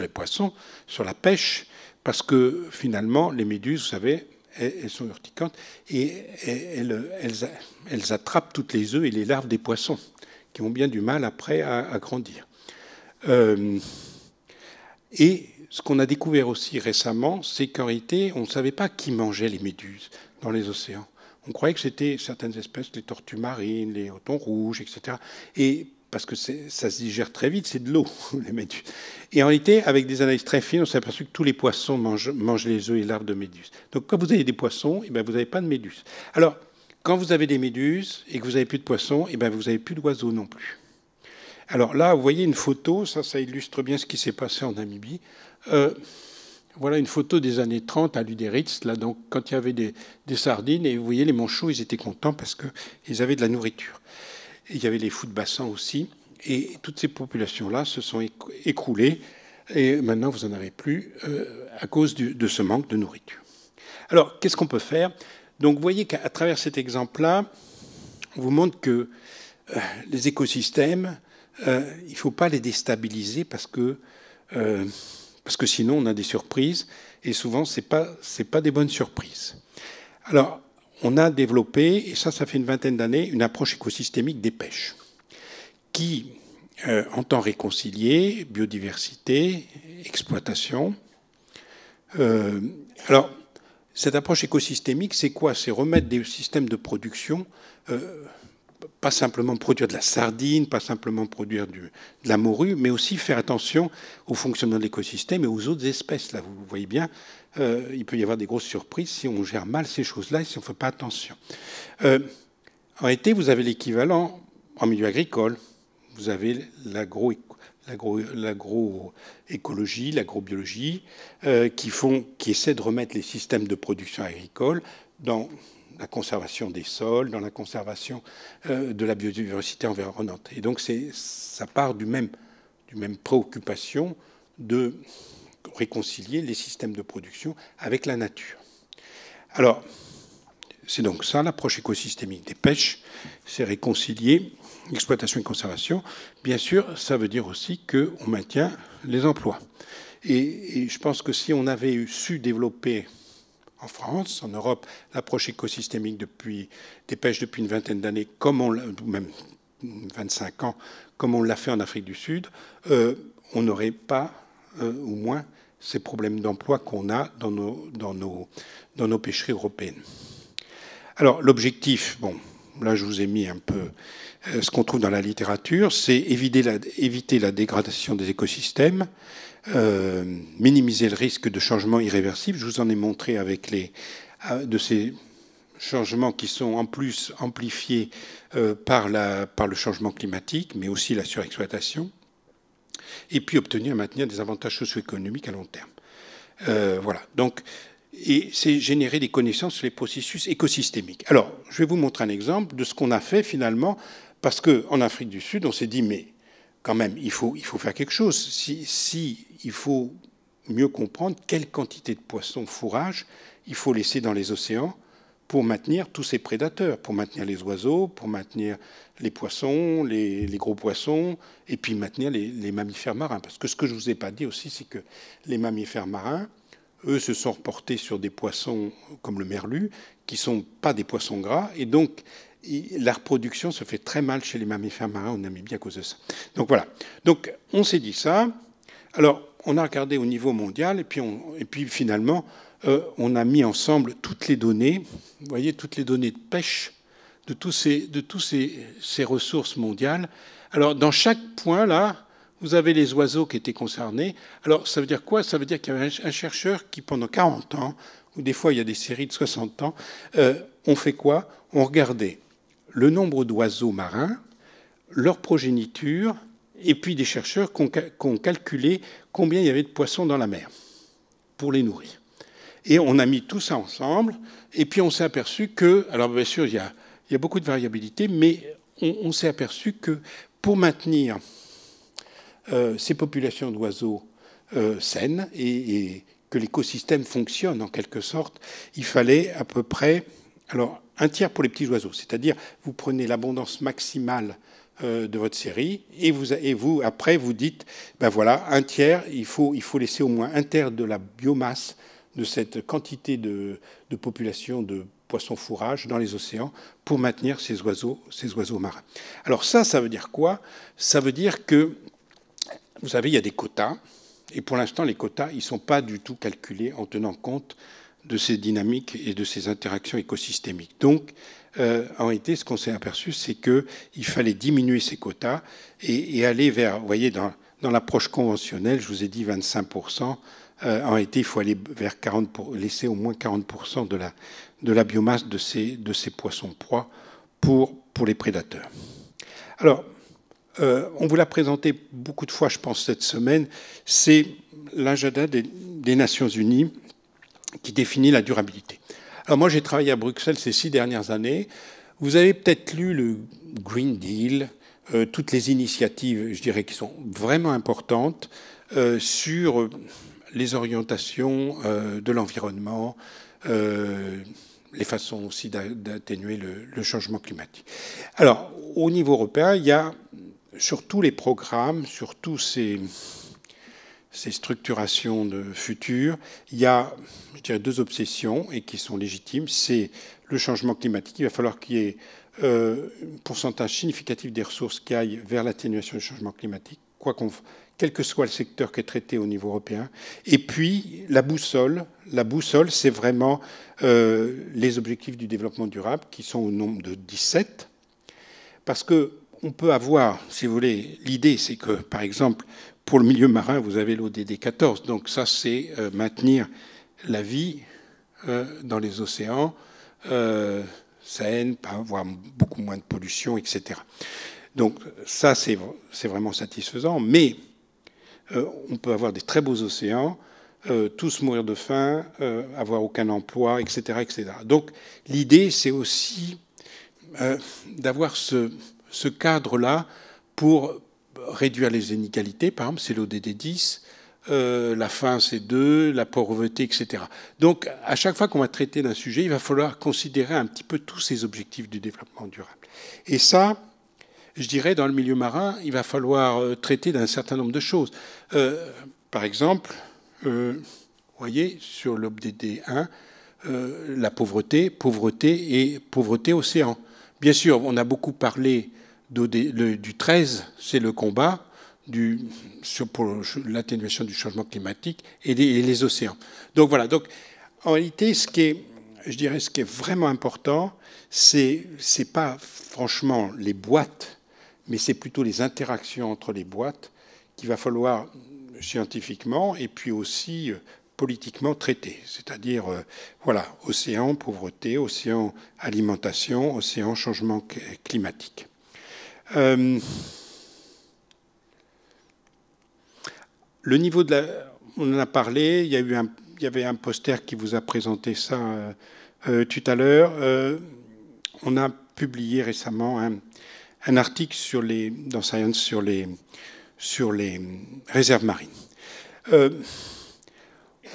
les poissons, sur la pêche, parce que finalement, les méduses, vous savez, elles, sont urticantes et elles, attrapent toutes les œufs et les larves des poissons qui ont bien du mal après à, grandir. Euh, et ce qu'on a découvert aussi récemment, c'est qu'en réalité, on ne savait pas qui mangeait les méduses dans les océans. On croyait que c'était certaines espèces, les tortues marines, les thons rouges, etc. Et parce que ça se digère très vite, c'est de l'eau, (laughs) les méduses. Et en réalité, avec des analyses très fines, on s'est aperçu que tous les poissons mangent, les œufs et larves de méduses. Donc quand vous avez des poissons, et eh bien, vous n'avez pas de méduses. Alors, quand vous avez des méduses et que vous n'avez plus de poissons, et eh bien, vous n'avez plus d'oiseaux non plus. Alors là, vous voyez une photo, ça, ça illustre bien ce qui s'est passé en Namibie. Euh, voilà une photo des années 30 à Luderitz, là, donc, quand il y avait des, sardines. Et vous voyez, les manchots, ils étaient contents parce qu'ils avaient de la nourriture. il y avait les fous de bassin aussi. Et toutes ces populations-là se sont écroulées. Et maintenant, vous n'en avez plus euh, à cause de ce manque de nourriture. Alors, qu'est-ce qu'on peut faire Donc, vous voyez qu'à travers cet exemple-là, on vous montre que euh, les écosystèmes, euh, il ne faut pas les déstabiliser parce que parce que sinon, on a des surprises, et souvent, ce n'est pas, pas des bonnes surprises. Alors, on a développé, et ça, ça fait une vingtaine d'années, une approche écosystémique des pêches, qui euh, entend réconcilier biodiversité, exploitation. Euh, alors, cette approche écosystémique, c'est quoi C'est remettre des systèmes de production euh, pas simplement produire de la sardine, pas simplement produire de la morue, mais aussi faire attention au fonctionnement de l'écosystème et aux autres espèces. Là, vous voyez bien, euh, il peut y avoir des grosses surprises si on gère mal ces choses-là et si on ne fait pas attention. Euh, en été, vous avez l'équivalent en milieu agricole. Vous avez l'agroécologie, l'agrobiologie, euh, qui, font, qui essaient de remettre les systèmes de production agricole dans la conservation des sols, dans la conservation euh, de la biodiversité environnante. Et donc ça part du même, du même préoccupation de réconcilier les systèmes de production avec la nature. Alors, c'est donc ça l'approche écosystémique des pêches, c'est réconcilier exploitation et conservation. Bien sûr, ça veut dire aussi qu'on maintient les emplois. Et, et, je pense que si on avait su développer en France, en Europe, l'approche écosystémique depuis, des pêches depuis une vingtaine d'années, comme ou même 25 ans, comme on l'a fait en Afrique du Sud, euh, on n'aurait pas, euh, au moins, ces problèmes d'emploi qu'on a dans nos, pêcheries européennes. Alors, l'objectif, bon, là je vous ai mis un peu euh, ce qu'on trouve dans la littérature, c'est éviter la, éviter la dégradation des écosystèmes, euh, minimiser le risque de changement irréversible. Je vous en ai montré avec les ah, de ces changements qui sont en plus amplifiés euh, par, la, par le changement climatique, mais aussi la surexploitation, et puis obtenir et maintenir des avantages socio-économiques à long terme. Euh, voilà. Donc, et c'est générer des connaissances sur les processus écosystémiques. Alors, je vais vous montrer un exemple de ce qu'on a fait finalement, parce qu'en Afrique du Sud, on s'est dit, mais quand même, il faut, il faut faire quelque chose. Si, si il faut mieux comprendre quelle quantité de poissons fourrage il faut laisser dans les océans pour maintenir tous ces prédateurs, pour maintenir les oiseaux, pour maintenir les poissons, les, gros poissons, et puis maintenir les, mammifères marins. Parce que ce que je ne vous ai pas dit aussi, c'est que les mammifères marins, eux, se sont reportés sur des poissons comme le merlu, qui ne sont pas des poissons gras, et donc la reproduction se fait très mal chez les mammifères marins au Namibie à cause de ça. Donc voilà. Donc on s'est dit ça. Alors on a regardé au niveau mondial et puis, finalement, euh, on a mis ensemble toutes les données, vous voyez, toutes les données de pêche de toutes ces, tous ressources mondiales. Alors, dans chaque point, là, vous avez les oiseaux qui étaient concernés. Alors, ça veut dire quoi Ça veut dire qu'il y avait un chercheur qui, pendant 40 ans, ou des fois il y a des séries de 60 ans, euh, on fait quoi On regardait le nombre d'oiseaux marins, leur progéniture, et puis des chercheurs qui ont, calculé combien il y avait de poissons dans la mer pour les nourrir. Et on a mis tout ça ensemble, et puis on s'est aperçu que, alors bien sûr, il y a, beaucoup de variabilité, mais on, s'est aperçu que pour maintenir euh, ces populations d'oiseaux euh, saines et, et que l'écosystème fonctionne en quelque sorte, il fallait à peu près, alors un tiers pour les petits oiseaux, c'est-à-dire vous prenez l'abondance maximale euh, de votre série et vous, après vous dites ben voilà un tiers il faut il faut laisser au moins un tiers de la biomasse de cette quantité de, de population de poissons fourrage dans les océans pour maintenir ces oiseaux ces oiseaux marins alors ça ça veut dire quoi ça veut dire que vous savez il y a des quotas et pour l'instant les quotas ils sont pas du tout calculés en tenant compte de ces dynamiques et de ces interactions écosystémiques donc euh, en été, ce qu'on s'est aperçu, c'est qu'il fallait diminuer ces quotas et, aller vers, vous voyez, dans, l'approche conventionnelle, je vous ai dit 25%, euh, en été, il faut aller vers 40%, laisser au moins 40% de la, biomasse de ces, poissons-proies pour, les prédateurs. Alors, euh, on vous l'a présenté beaucoup de fois, je pense, cette semaine, c'est l'agenda des Nations Unies qui définit la durabilité. Alors moi, j'ai travaillé à Bruxelles ces six dernières années. Vous avez peut-être lu le Green Deal, euh, toutes les initiatives, je dirais, qui sont vraiment importantes euh, sur euh, les orientations de l'environnement, les façons aussi d'atténuer le, le changement climatique. Alors, au niveau européen, il y a sur tous les programmes, sur tous ces ces structurations de futur, il y a, deux obsessions et qui sont légitimes. C'est le changement climatique. Il va falloir qu'il y ait euh, un pourcentage significatif des ressources qui aillent vers l'atténuation du changement climatique, quel que soit le secteur qui est traité au niveau européen. Et puis la boussole, la boussole, c'est vraiment euh, les objectifs du développement durable qui sont au nombre de 17, parce que on peut avoir, si vous voulez, l'idée, c'est que, par exemple, pour le milieu marin, vous avez l'ODD 14. Donc ça, c'est euh, maintenir la vie euh, dans les océans, euh, pas avoir beaucoup moins de pollution, etc. Donc ça, c'est vraiment satisfaisant. Mais euh, on peut avoir des très beaux océans, tous mourir de faim, avoir aucun emploi, etc. Donc l'idée, c'est aussi d'avoir ce cadre-là pour réduire les inégalités, par exemple, c'est l'ODD 10, euh, la faim c'est 2, la pauvreté, etc. Donc à chaque fois qu'on va traiter d'un sujet, il va falloir considérer un petit peu tous ces objectifs du développement durable. Et ça, je dirais, dans le milieu marin, il va falloir euh, traiter d'un certain nombre de choses. Euh, par exemple, vous voyez, sur l'ODD 1, la pauvreté, pauvreté et pauvreté océan. Bien sûr, on a beaucoup parlé du 13, c'est le combat sur, pour l'atténuation du changement climatique et, les océans. Donc voilà. Donc en réalité, ce qui est, je dirais, ce qui est vraiment important, c'est c'est pas franchement les boîtes, mais c'est plutôt les interactions entre les boîtes qu'il va falloir scientifiquement et puis aussi euh, politiquement traiter. c'est-à-dire euh, voilà, océan pauvreté, océan alimentation, océan changement climatique. Euh, le niveau de la, on en a parlé. Il y a eu il y avait un poster qui vous a présenté ça euh, euh, tout à l'heure. on a publié récemment un, article dans Science sur les, sur les réserves marines.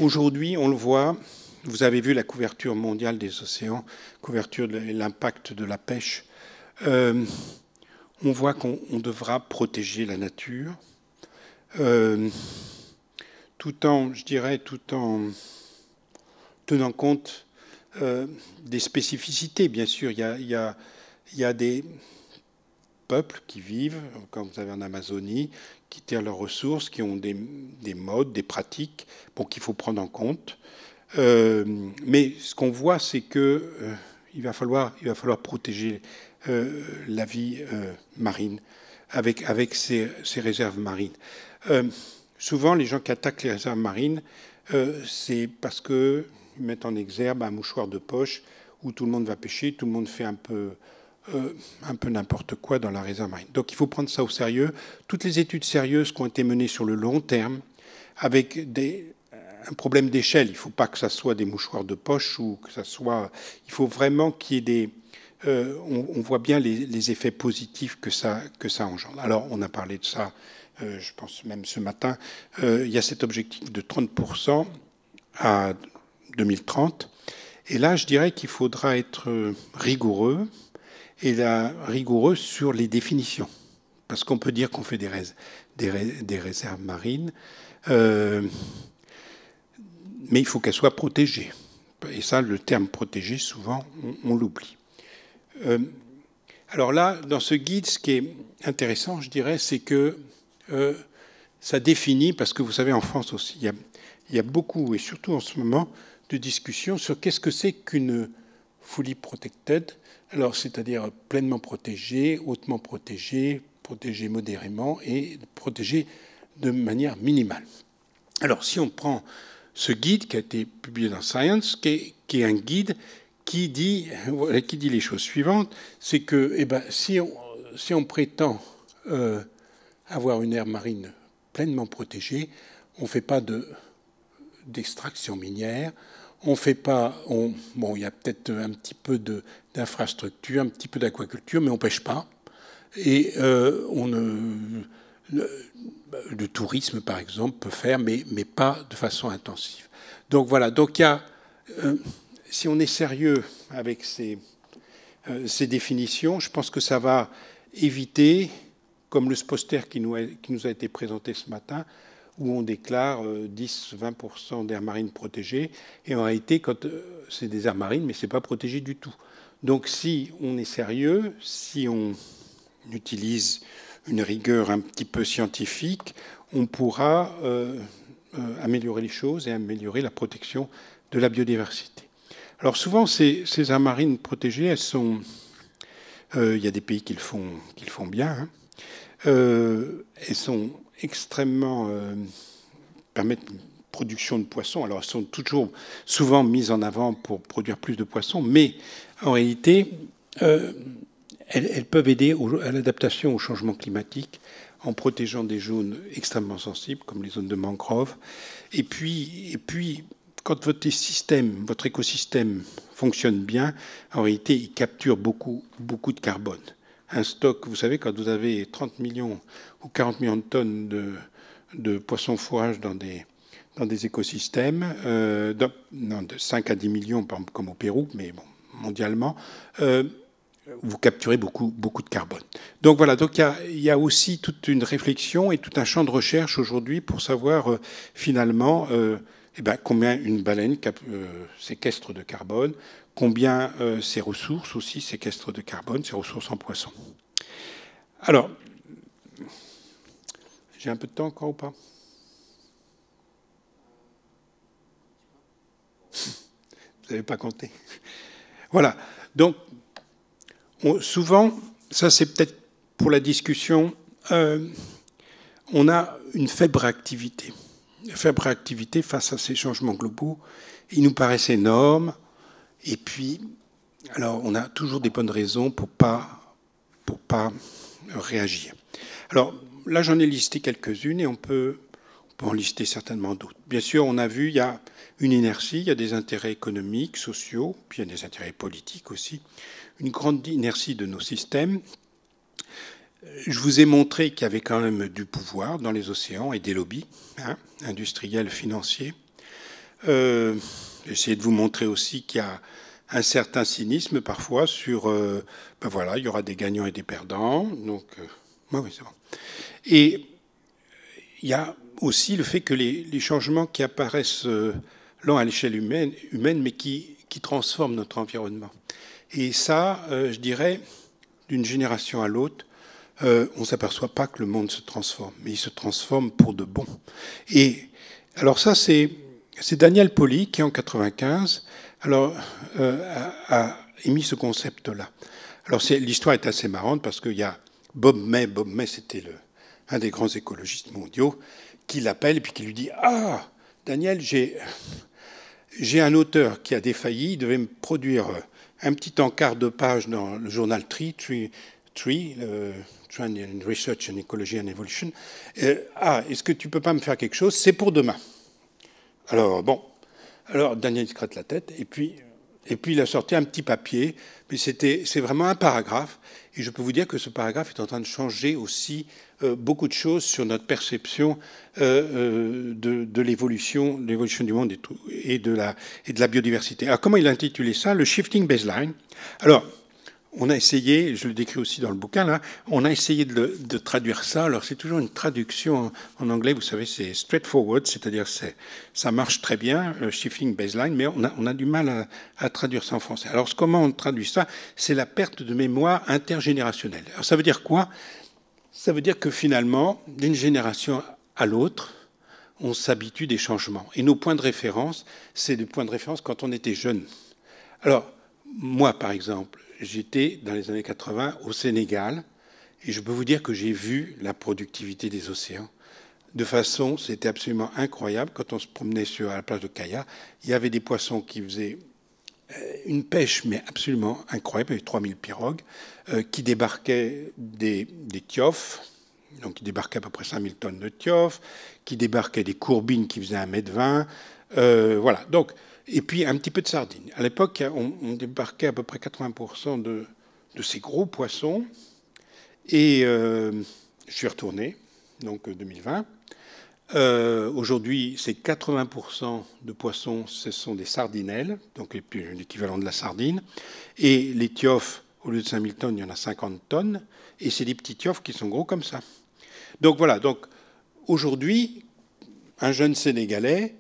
Aujourd'hui, on le voit, vous avez vu la couverture mondiale des océans, couverture de l'impact de la pêche on voit qu'on devra protéger la nature, euh, tout en, je dirais, tout en tenant compte euh, des spécificités. Bien sûr, il y a, des peuples qui vivent, comme vous avez en Amazonie, qui tirent leurs ressources, qui ont des, modes, des pratiques, qu'il faut prendre en compte. Euh, mais ce qu'on voit, c'est que va il va falloir protéger euh, la vie euh, marine, avec, avec ses, réserves marines. Euh, souvent, les gens qui attaquent les réserves marines, c'est parce qu'ils mettent en exergue un mouchoir de poche où tout le monde va pêcher, tout le monde fait un peu un peu n'importe quoi dans la réserve marine. Donc il faut prendre ça au sérieux. Toutes les études sérieuses qui ont été menées sur le long terme, avec des, un problème d'échelle, il ne faut pas que ça soit des mouchoirs de poche ou que ça soit. Il faut vraiment qu'il y ait des, euh, on, voit bien les, effets positifs que ça, engendre. Alors, on a parlé de ça, euh, je pense même ce matin. Euh, il y a cet objectif de 30% à 2030. Et là, je dirais qu'il faudra être rigoureux, et rigoureux sur les définitions. Parce qu'on peut dire qu'on fait des, réserves marines, mais il faut qu'elles soient protégées. Et ça, le terme protégé, souvent, on l'oublie. Euh, alors là, dans ce guide, ce qui est intéressant, je dirais, c'est que euh, ça définit, parce que vous savez, en France aussi, il y a, beaucoup, et surtout en ce moment, de discussions sur qu'est-ce que c'est qu'une fully protected, alors c'est-à-dire pleinement protégée, hautement protégée, protégée modérément et protégée de manière minimale. Alors si on prend ce guide qui a été publié dans Science, qui qui est un guide qui dit, qui dit les choses suivantes, c'est que eh ben, si, on, si on prétend euh, avoir une aire marine pleinement protégée, on ne fait pas d'extraction minière, on fait pas, on, bon, il y a peut-être un petit peu d'infrastructure, un petit peu d'aquaculture, mais on pêche pas. Et euh, on le, tourisme, par exemple, peut faire, mais, mais pas de façon intensive. Donc voilà. Donc il y a euh, si on est sérieux avec euh, ces, définitions, je pense que ça va éviter, comme le poster qui nous a, été présenté ce matin, où on déclare 10-20% euh, d'aires marines protégées. Et en réalité, quand euh, c'est des aires marines, mais ce n'est pas protégé du tout. Donc si on est sérieux, si on utilise une rigueur un petit peu scientifique, on pourra améliorer les choses et améliorer la protection de la biodiversité. Alors souvent, ces, ces marines protégées, elles sont... Euh, il y a des pays qui le font, qui font bien. Hein. Euh, elles sont extrêmement... Euh, permettent une production de poissons. Alors elles sont toujours souvent mises en avant pour produire plus de poissons, mais en réalité, elles, peuvent aider à l'adaptation au changement climatique en protégeant des zones extrêmement sensibles, comme les zones de mangroves. et puis quand votre système, votre écosystème fonctionne bien, en réalité, il capture beaucoup, beaucoup de carbone. Un stock, vous savez, quand vous avez 30 millions ou 40 millions de tonnes de, de poissons fourrage dans des, dans des écosystèmes, euh, de 5 à 10 millions, comme au Pérou, mais mondialement, euh, vous capturez beaucoup, beaucoup de carbone. Donc voilà, donc il y a, aussi toute une réflexion et tout un champ de recherche aujourd'hui pour savoir euh, finalement eh ben, combien une baleine euh, séquestre de carbone, combien euh, ses ressources aussi séquestrent de carbone, ses ressources en poisson. Alors, j'ai un peu de temps encore ou pas Vous n'avez pas compté. Voilà. Donc, souvent, ça c'est peut-être pour la discussion, euh, on a une faible réactivité faible réactivité face à ces changements globaux, il nous paraissent énormes. Et puis, alors, on a toujours des bonnes raisons pour pas, pour pas réagir. Alors, là, j'en ai listé quelques-unes et on peut, on peut en lister certainement d'autres. Bien sûr, on a vu, il y a une inertie, il y a des intérêts économiques, sociaux, puis il y a des intérêts politiques aussi, une grande inertie de nos systèmes. Je vous ai montré qu'il y avait quand même du pouvoir dans les océans et des lobbies, hein, industriels, financiers. Euh, J'ai essayé de vous montrer aussi qu'il y a un certain cynisme parfois sur, euh, ben voilà, il y aura des gagnants et des perdants. Donc, moi, euh, oui, c'est bon. Et il y a aussi le fait que les, changements qui apparaissent euh, lents à l'échelle humaine, humaine, mais qui, qui transforment notre environnement. Et ça, je dirais, d'une génération à l'autre, euh, on ne s'aperçoit pas que le monde se transforme, mais il se transforme pour de bon. Et alors ça, c'est Daniel Poli qui, en 95, alors, euh, a, émis ce concept-là. Alors l'histoire est assez marrante parce qu'il y a Bob May, Bob May c'était un des grands écologistes mondiaux, qui l'appelle et puis qui lui dit « Ah, Daniel, j'ai j'ai un auteur qui a défailli, il devait me produire un petit encart de page dans le journal Tree, Tree, euh, Trend in Research and Ecology and Evolution. Euh, ah, est-ce que tu peux pas me faire quelque chose C'est pour demain. Alors, bon. Alors, Daniel se gratte la tête, et puis, et puis il a sorti un petit papier, mais c'était, c'est vraiment un paragraphe, et je peux vous dire que ce paragraphe est en train de changer aussi euh, beaucoup de choses sur notre perception euh, euh, de, de l'évolution, l'évolution du monde et, et, de la, et de la biodiversité. Alors, comment il a intitulé ça Le Shifting Baseline. Alors, on a essayé, je le décris aussi dans le bouquin, là, on a essayé de, traduire ça. Alors c'est toujours une traduction en, anglais, vous savez, c'est straightforward, c'est-à-dire c'est, ça marche très bien, euh, shifting baseline, mais on a, du mal à, traduire ça en français. Alors comment on traduit ça C'est la perte de mémoire intergénérationnelle. Alors ça veut dire quoi Ça veut dire que finalement, d'une génération à l'autre, on s'habitue des changements. Et nos points de référence, c'est des points de référence quand on était jeune. Alors, moi, par exemple, j'étais dans les années 80 au Sénégal et je peux vous dire que j'ai vu la productivité des océans. De façon, c'était absolument incroyable. Quand on se promenait sur, la place de Kaya, il y avait des poissons qui faisaient euh, une pêche, mais absolument incroyable, avec 3000 pirogues, euh, qui débarquaient des, des donc qui débarquaient à peu près 5000 tonnes de tioffes, qui débarquaient des courbines qui faisaient 1m20. Euh, voilà, donc et puis un petit peu de sardines. À l'époque, on, débarquait à peu près 80% de, ces gros poissons. Et euh, je suis retourné, donc 2020. Euh, euh, aujourd'hui, ces 80% de poissons, ce sont des sardinelles, donc l'équivalent de la sardine. Et les tiofs, au lieu de 5000 tonnes, il y en a 50 tonnes. Et c'est des petits tiofs qui sont gros comme ça. Donc voilà, donc aujourd'hui, un jeune Sénégalais,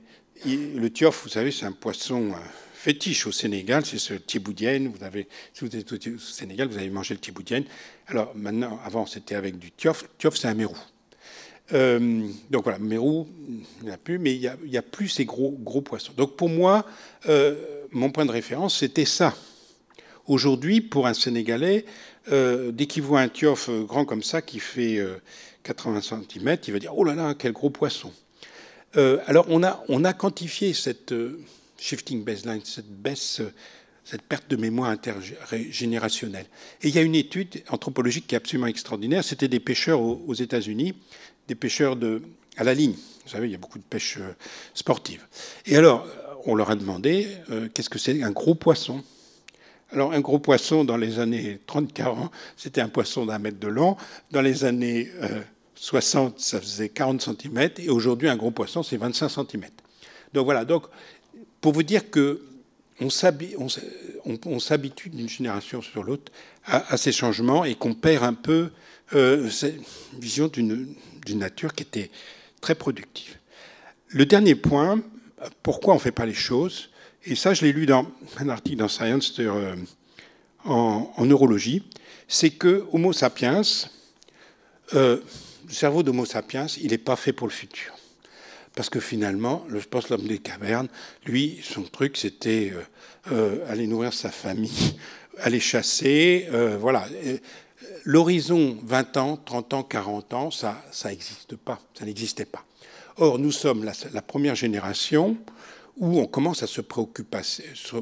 le tiof, vous savez, c'est un poisson euh, fétiche au Sénégal, c'est ce tiboudienne. Vous avez, si vous êtes au Sénégal, vous avez mangé le tiboudienne. Alors maintenant, avant, c'était avec du tiof. Le tiof, c'est un mérou. Euh, donc voilà, mérou, il n'y a plus, mais il n'y a, plus ces gros, gros poissons. Donc pour moi, euh, mon point de référence, c'était ça. Aujourd'hui, pour un Sénégalais, dès qu'il voit un tiof grand comme ça, qui fait 80 cm, il va dire Oh là là, quel gros poisson euh, alors, on a, quantifié cette euh, shifting baseline, cette baisse, euh, cette perte de mémoire intergénérationnelle. Et il y a une étude anthropologique qui est absolument extraordinaire. C'était des pêcheurs aux, États-Unis, des pêcheurs à la ligne. Vous savez, il y a beaucoup de pêche sportive. Et alors, on leur a demandé qu'est-ce que c'est un gros poisson. Alors, un gros poisson dans les années 30-40, c'était un poisson d'un mètre de long. Dans les années 60, ça faisait 40 cm, et aujourd'hui, un gros poisson, c'est 25 cm. Donc voilà, donc, pour vous dire que on s'habitue d'une génération sur l'autre à, ces changements et qu'on perd un peu euh, cette vision d'une nature qui était très productive. Le dernier point, pourquoi on ne fait pas les choses Et ça, je l'ai lu dans un article dans Science euh, en, neurologie, c'est que Homo sapiens, euh, le cerveau d'Homo sapiens, il n'est pas fait pour le futur. Parce que finalement, je pense l'homme des cavernes, lui, son truc, c'était euh, euh, aller nourrir sa famille, (laughs) aller chasser, euh, voilà. L'horizon 20 ans, 30 ans, 40 ans, ça, ça n'existe pas, ça n'existait pas. Or, nous sommes la, première génération où on commence à se préoccuper, se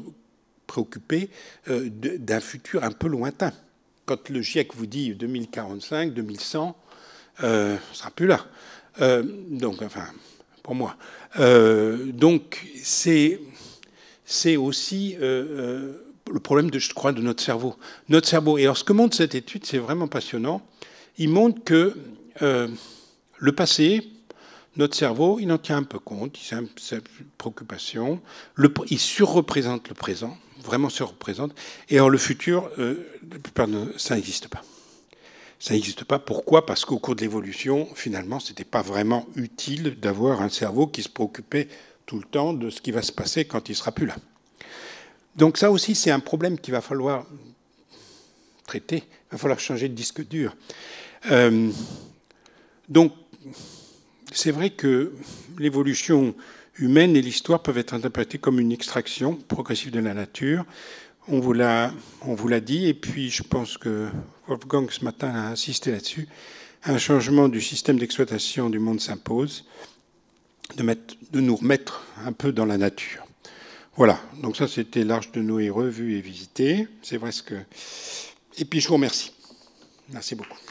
préoccuper d'un futur un peu lointain. Quand le GIEC vous dit 2045, 2100, euh, ne sera plus là. Euh, donc, enfin, pour moi. Euh, donc, c'est aussi euh, le problème, de, je crois, de notre cerveau. Notre cerveau. Et alors, ce que montre cette étude, c'est vraiment passionnant. Il montre que le passé, notre cerveau, il en tient un peu compte, il a préoccupation. Le, il surreprésente le présent, vraiment surreprésente. Et alors, le futur, la plupart ça n'existe pas ça n'existe pas. Pourquoi Parce qu'au cours de l'évolution, finalement, ce n'était pas vraiment utile d'avoir un cerveau qui se préoccupait tout le temps de ce qui va se passer quand il ne sera plus là. Donc ça aussi, c'est un problème qu'il va falloir traiter. Il va falloir changer de disque dur. Euh, donc, c'est vrai que l'évolution humaine et l'histoire peuvent être interprétées comme une extraction progressive de la nature. On vous l'a, on vous l'a dit, et puis je pense que Wolfgang ce matin a insisté là-dessus, un changement du système d'exploitation du monde s'impose, de, nous remettre un peu dans la nature. Voilà, donc ça c'était l'Arche de Noé revue et visitée. C'est vrai ce que... Et puis je vous remercie. Merci beaucoup.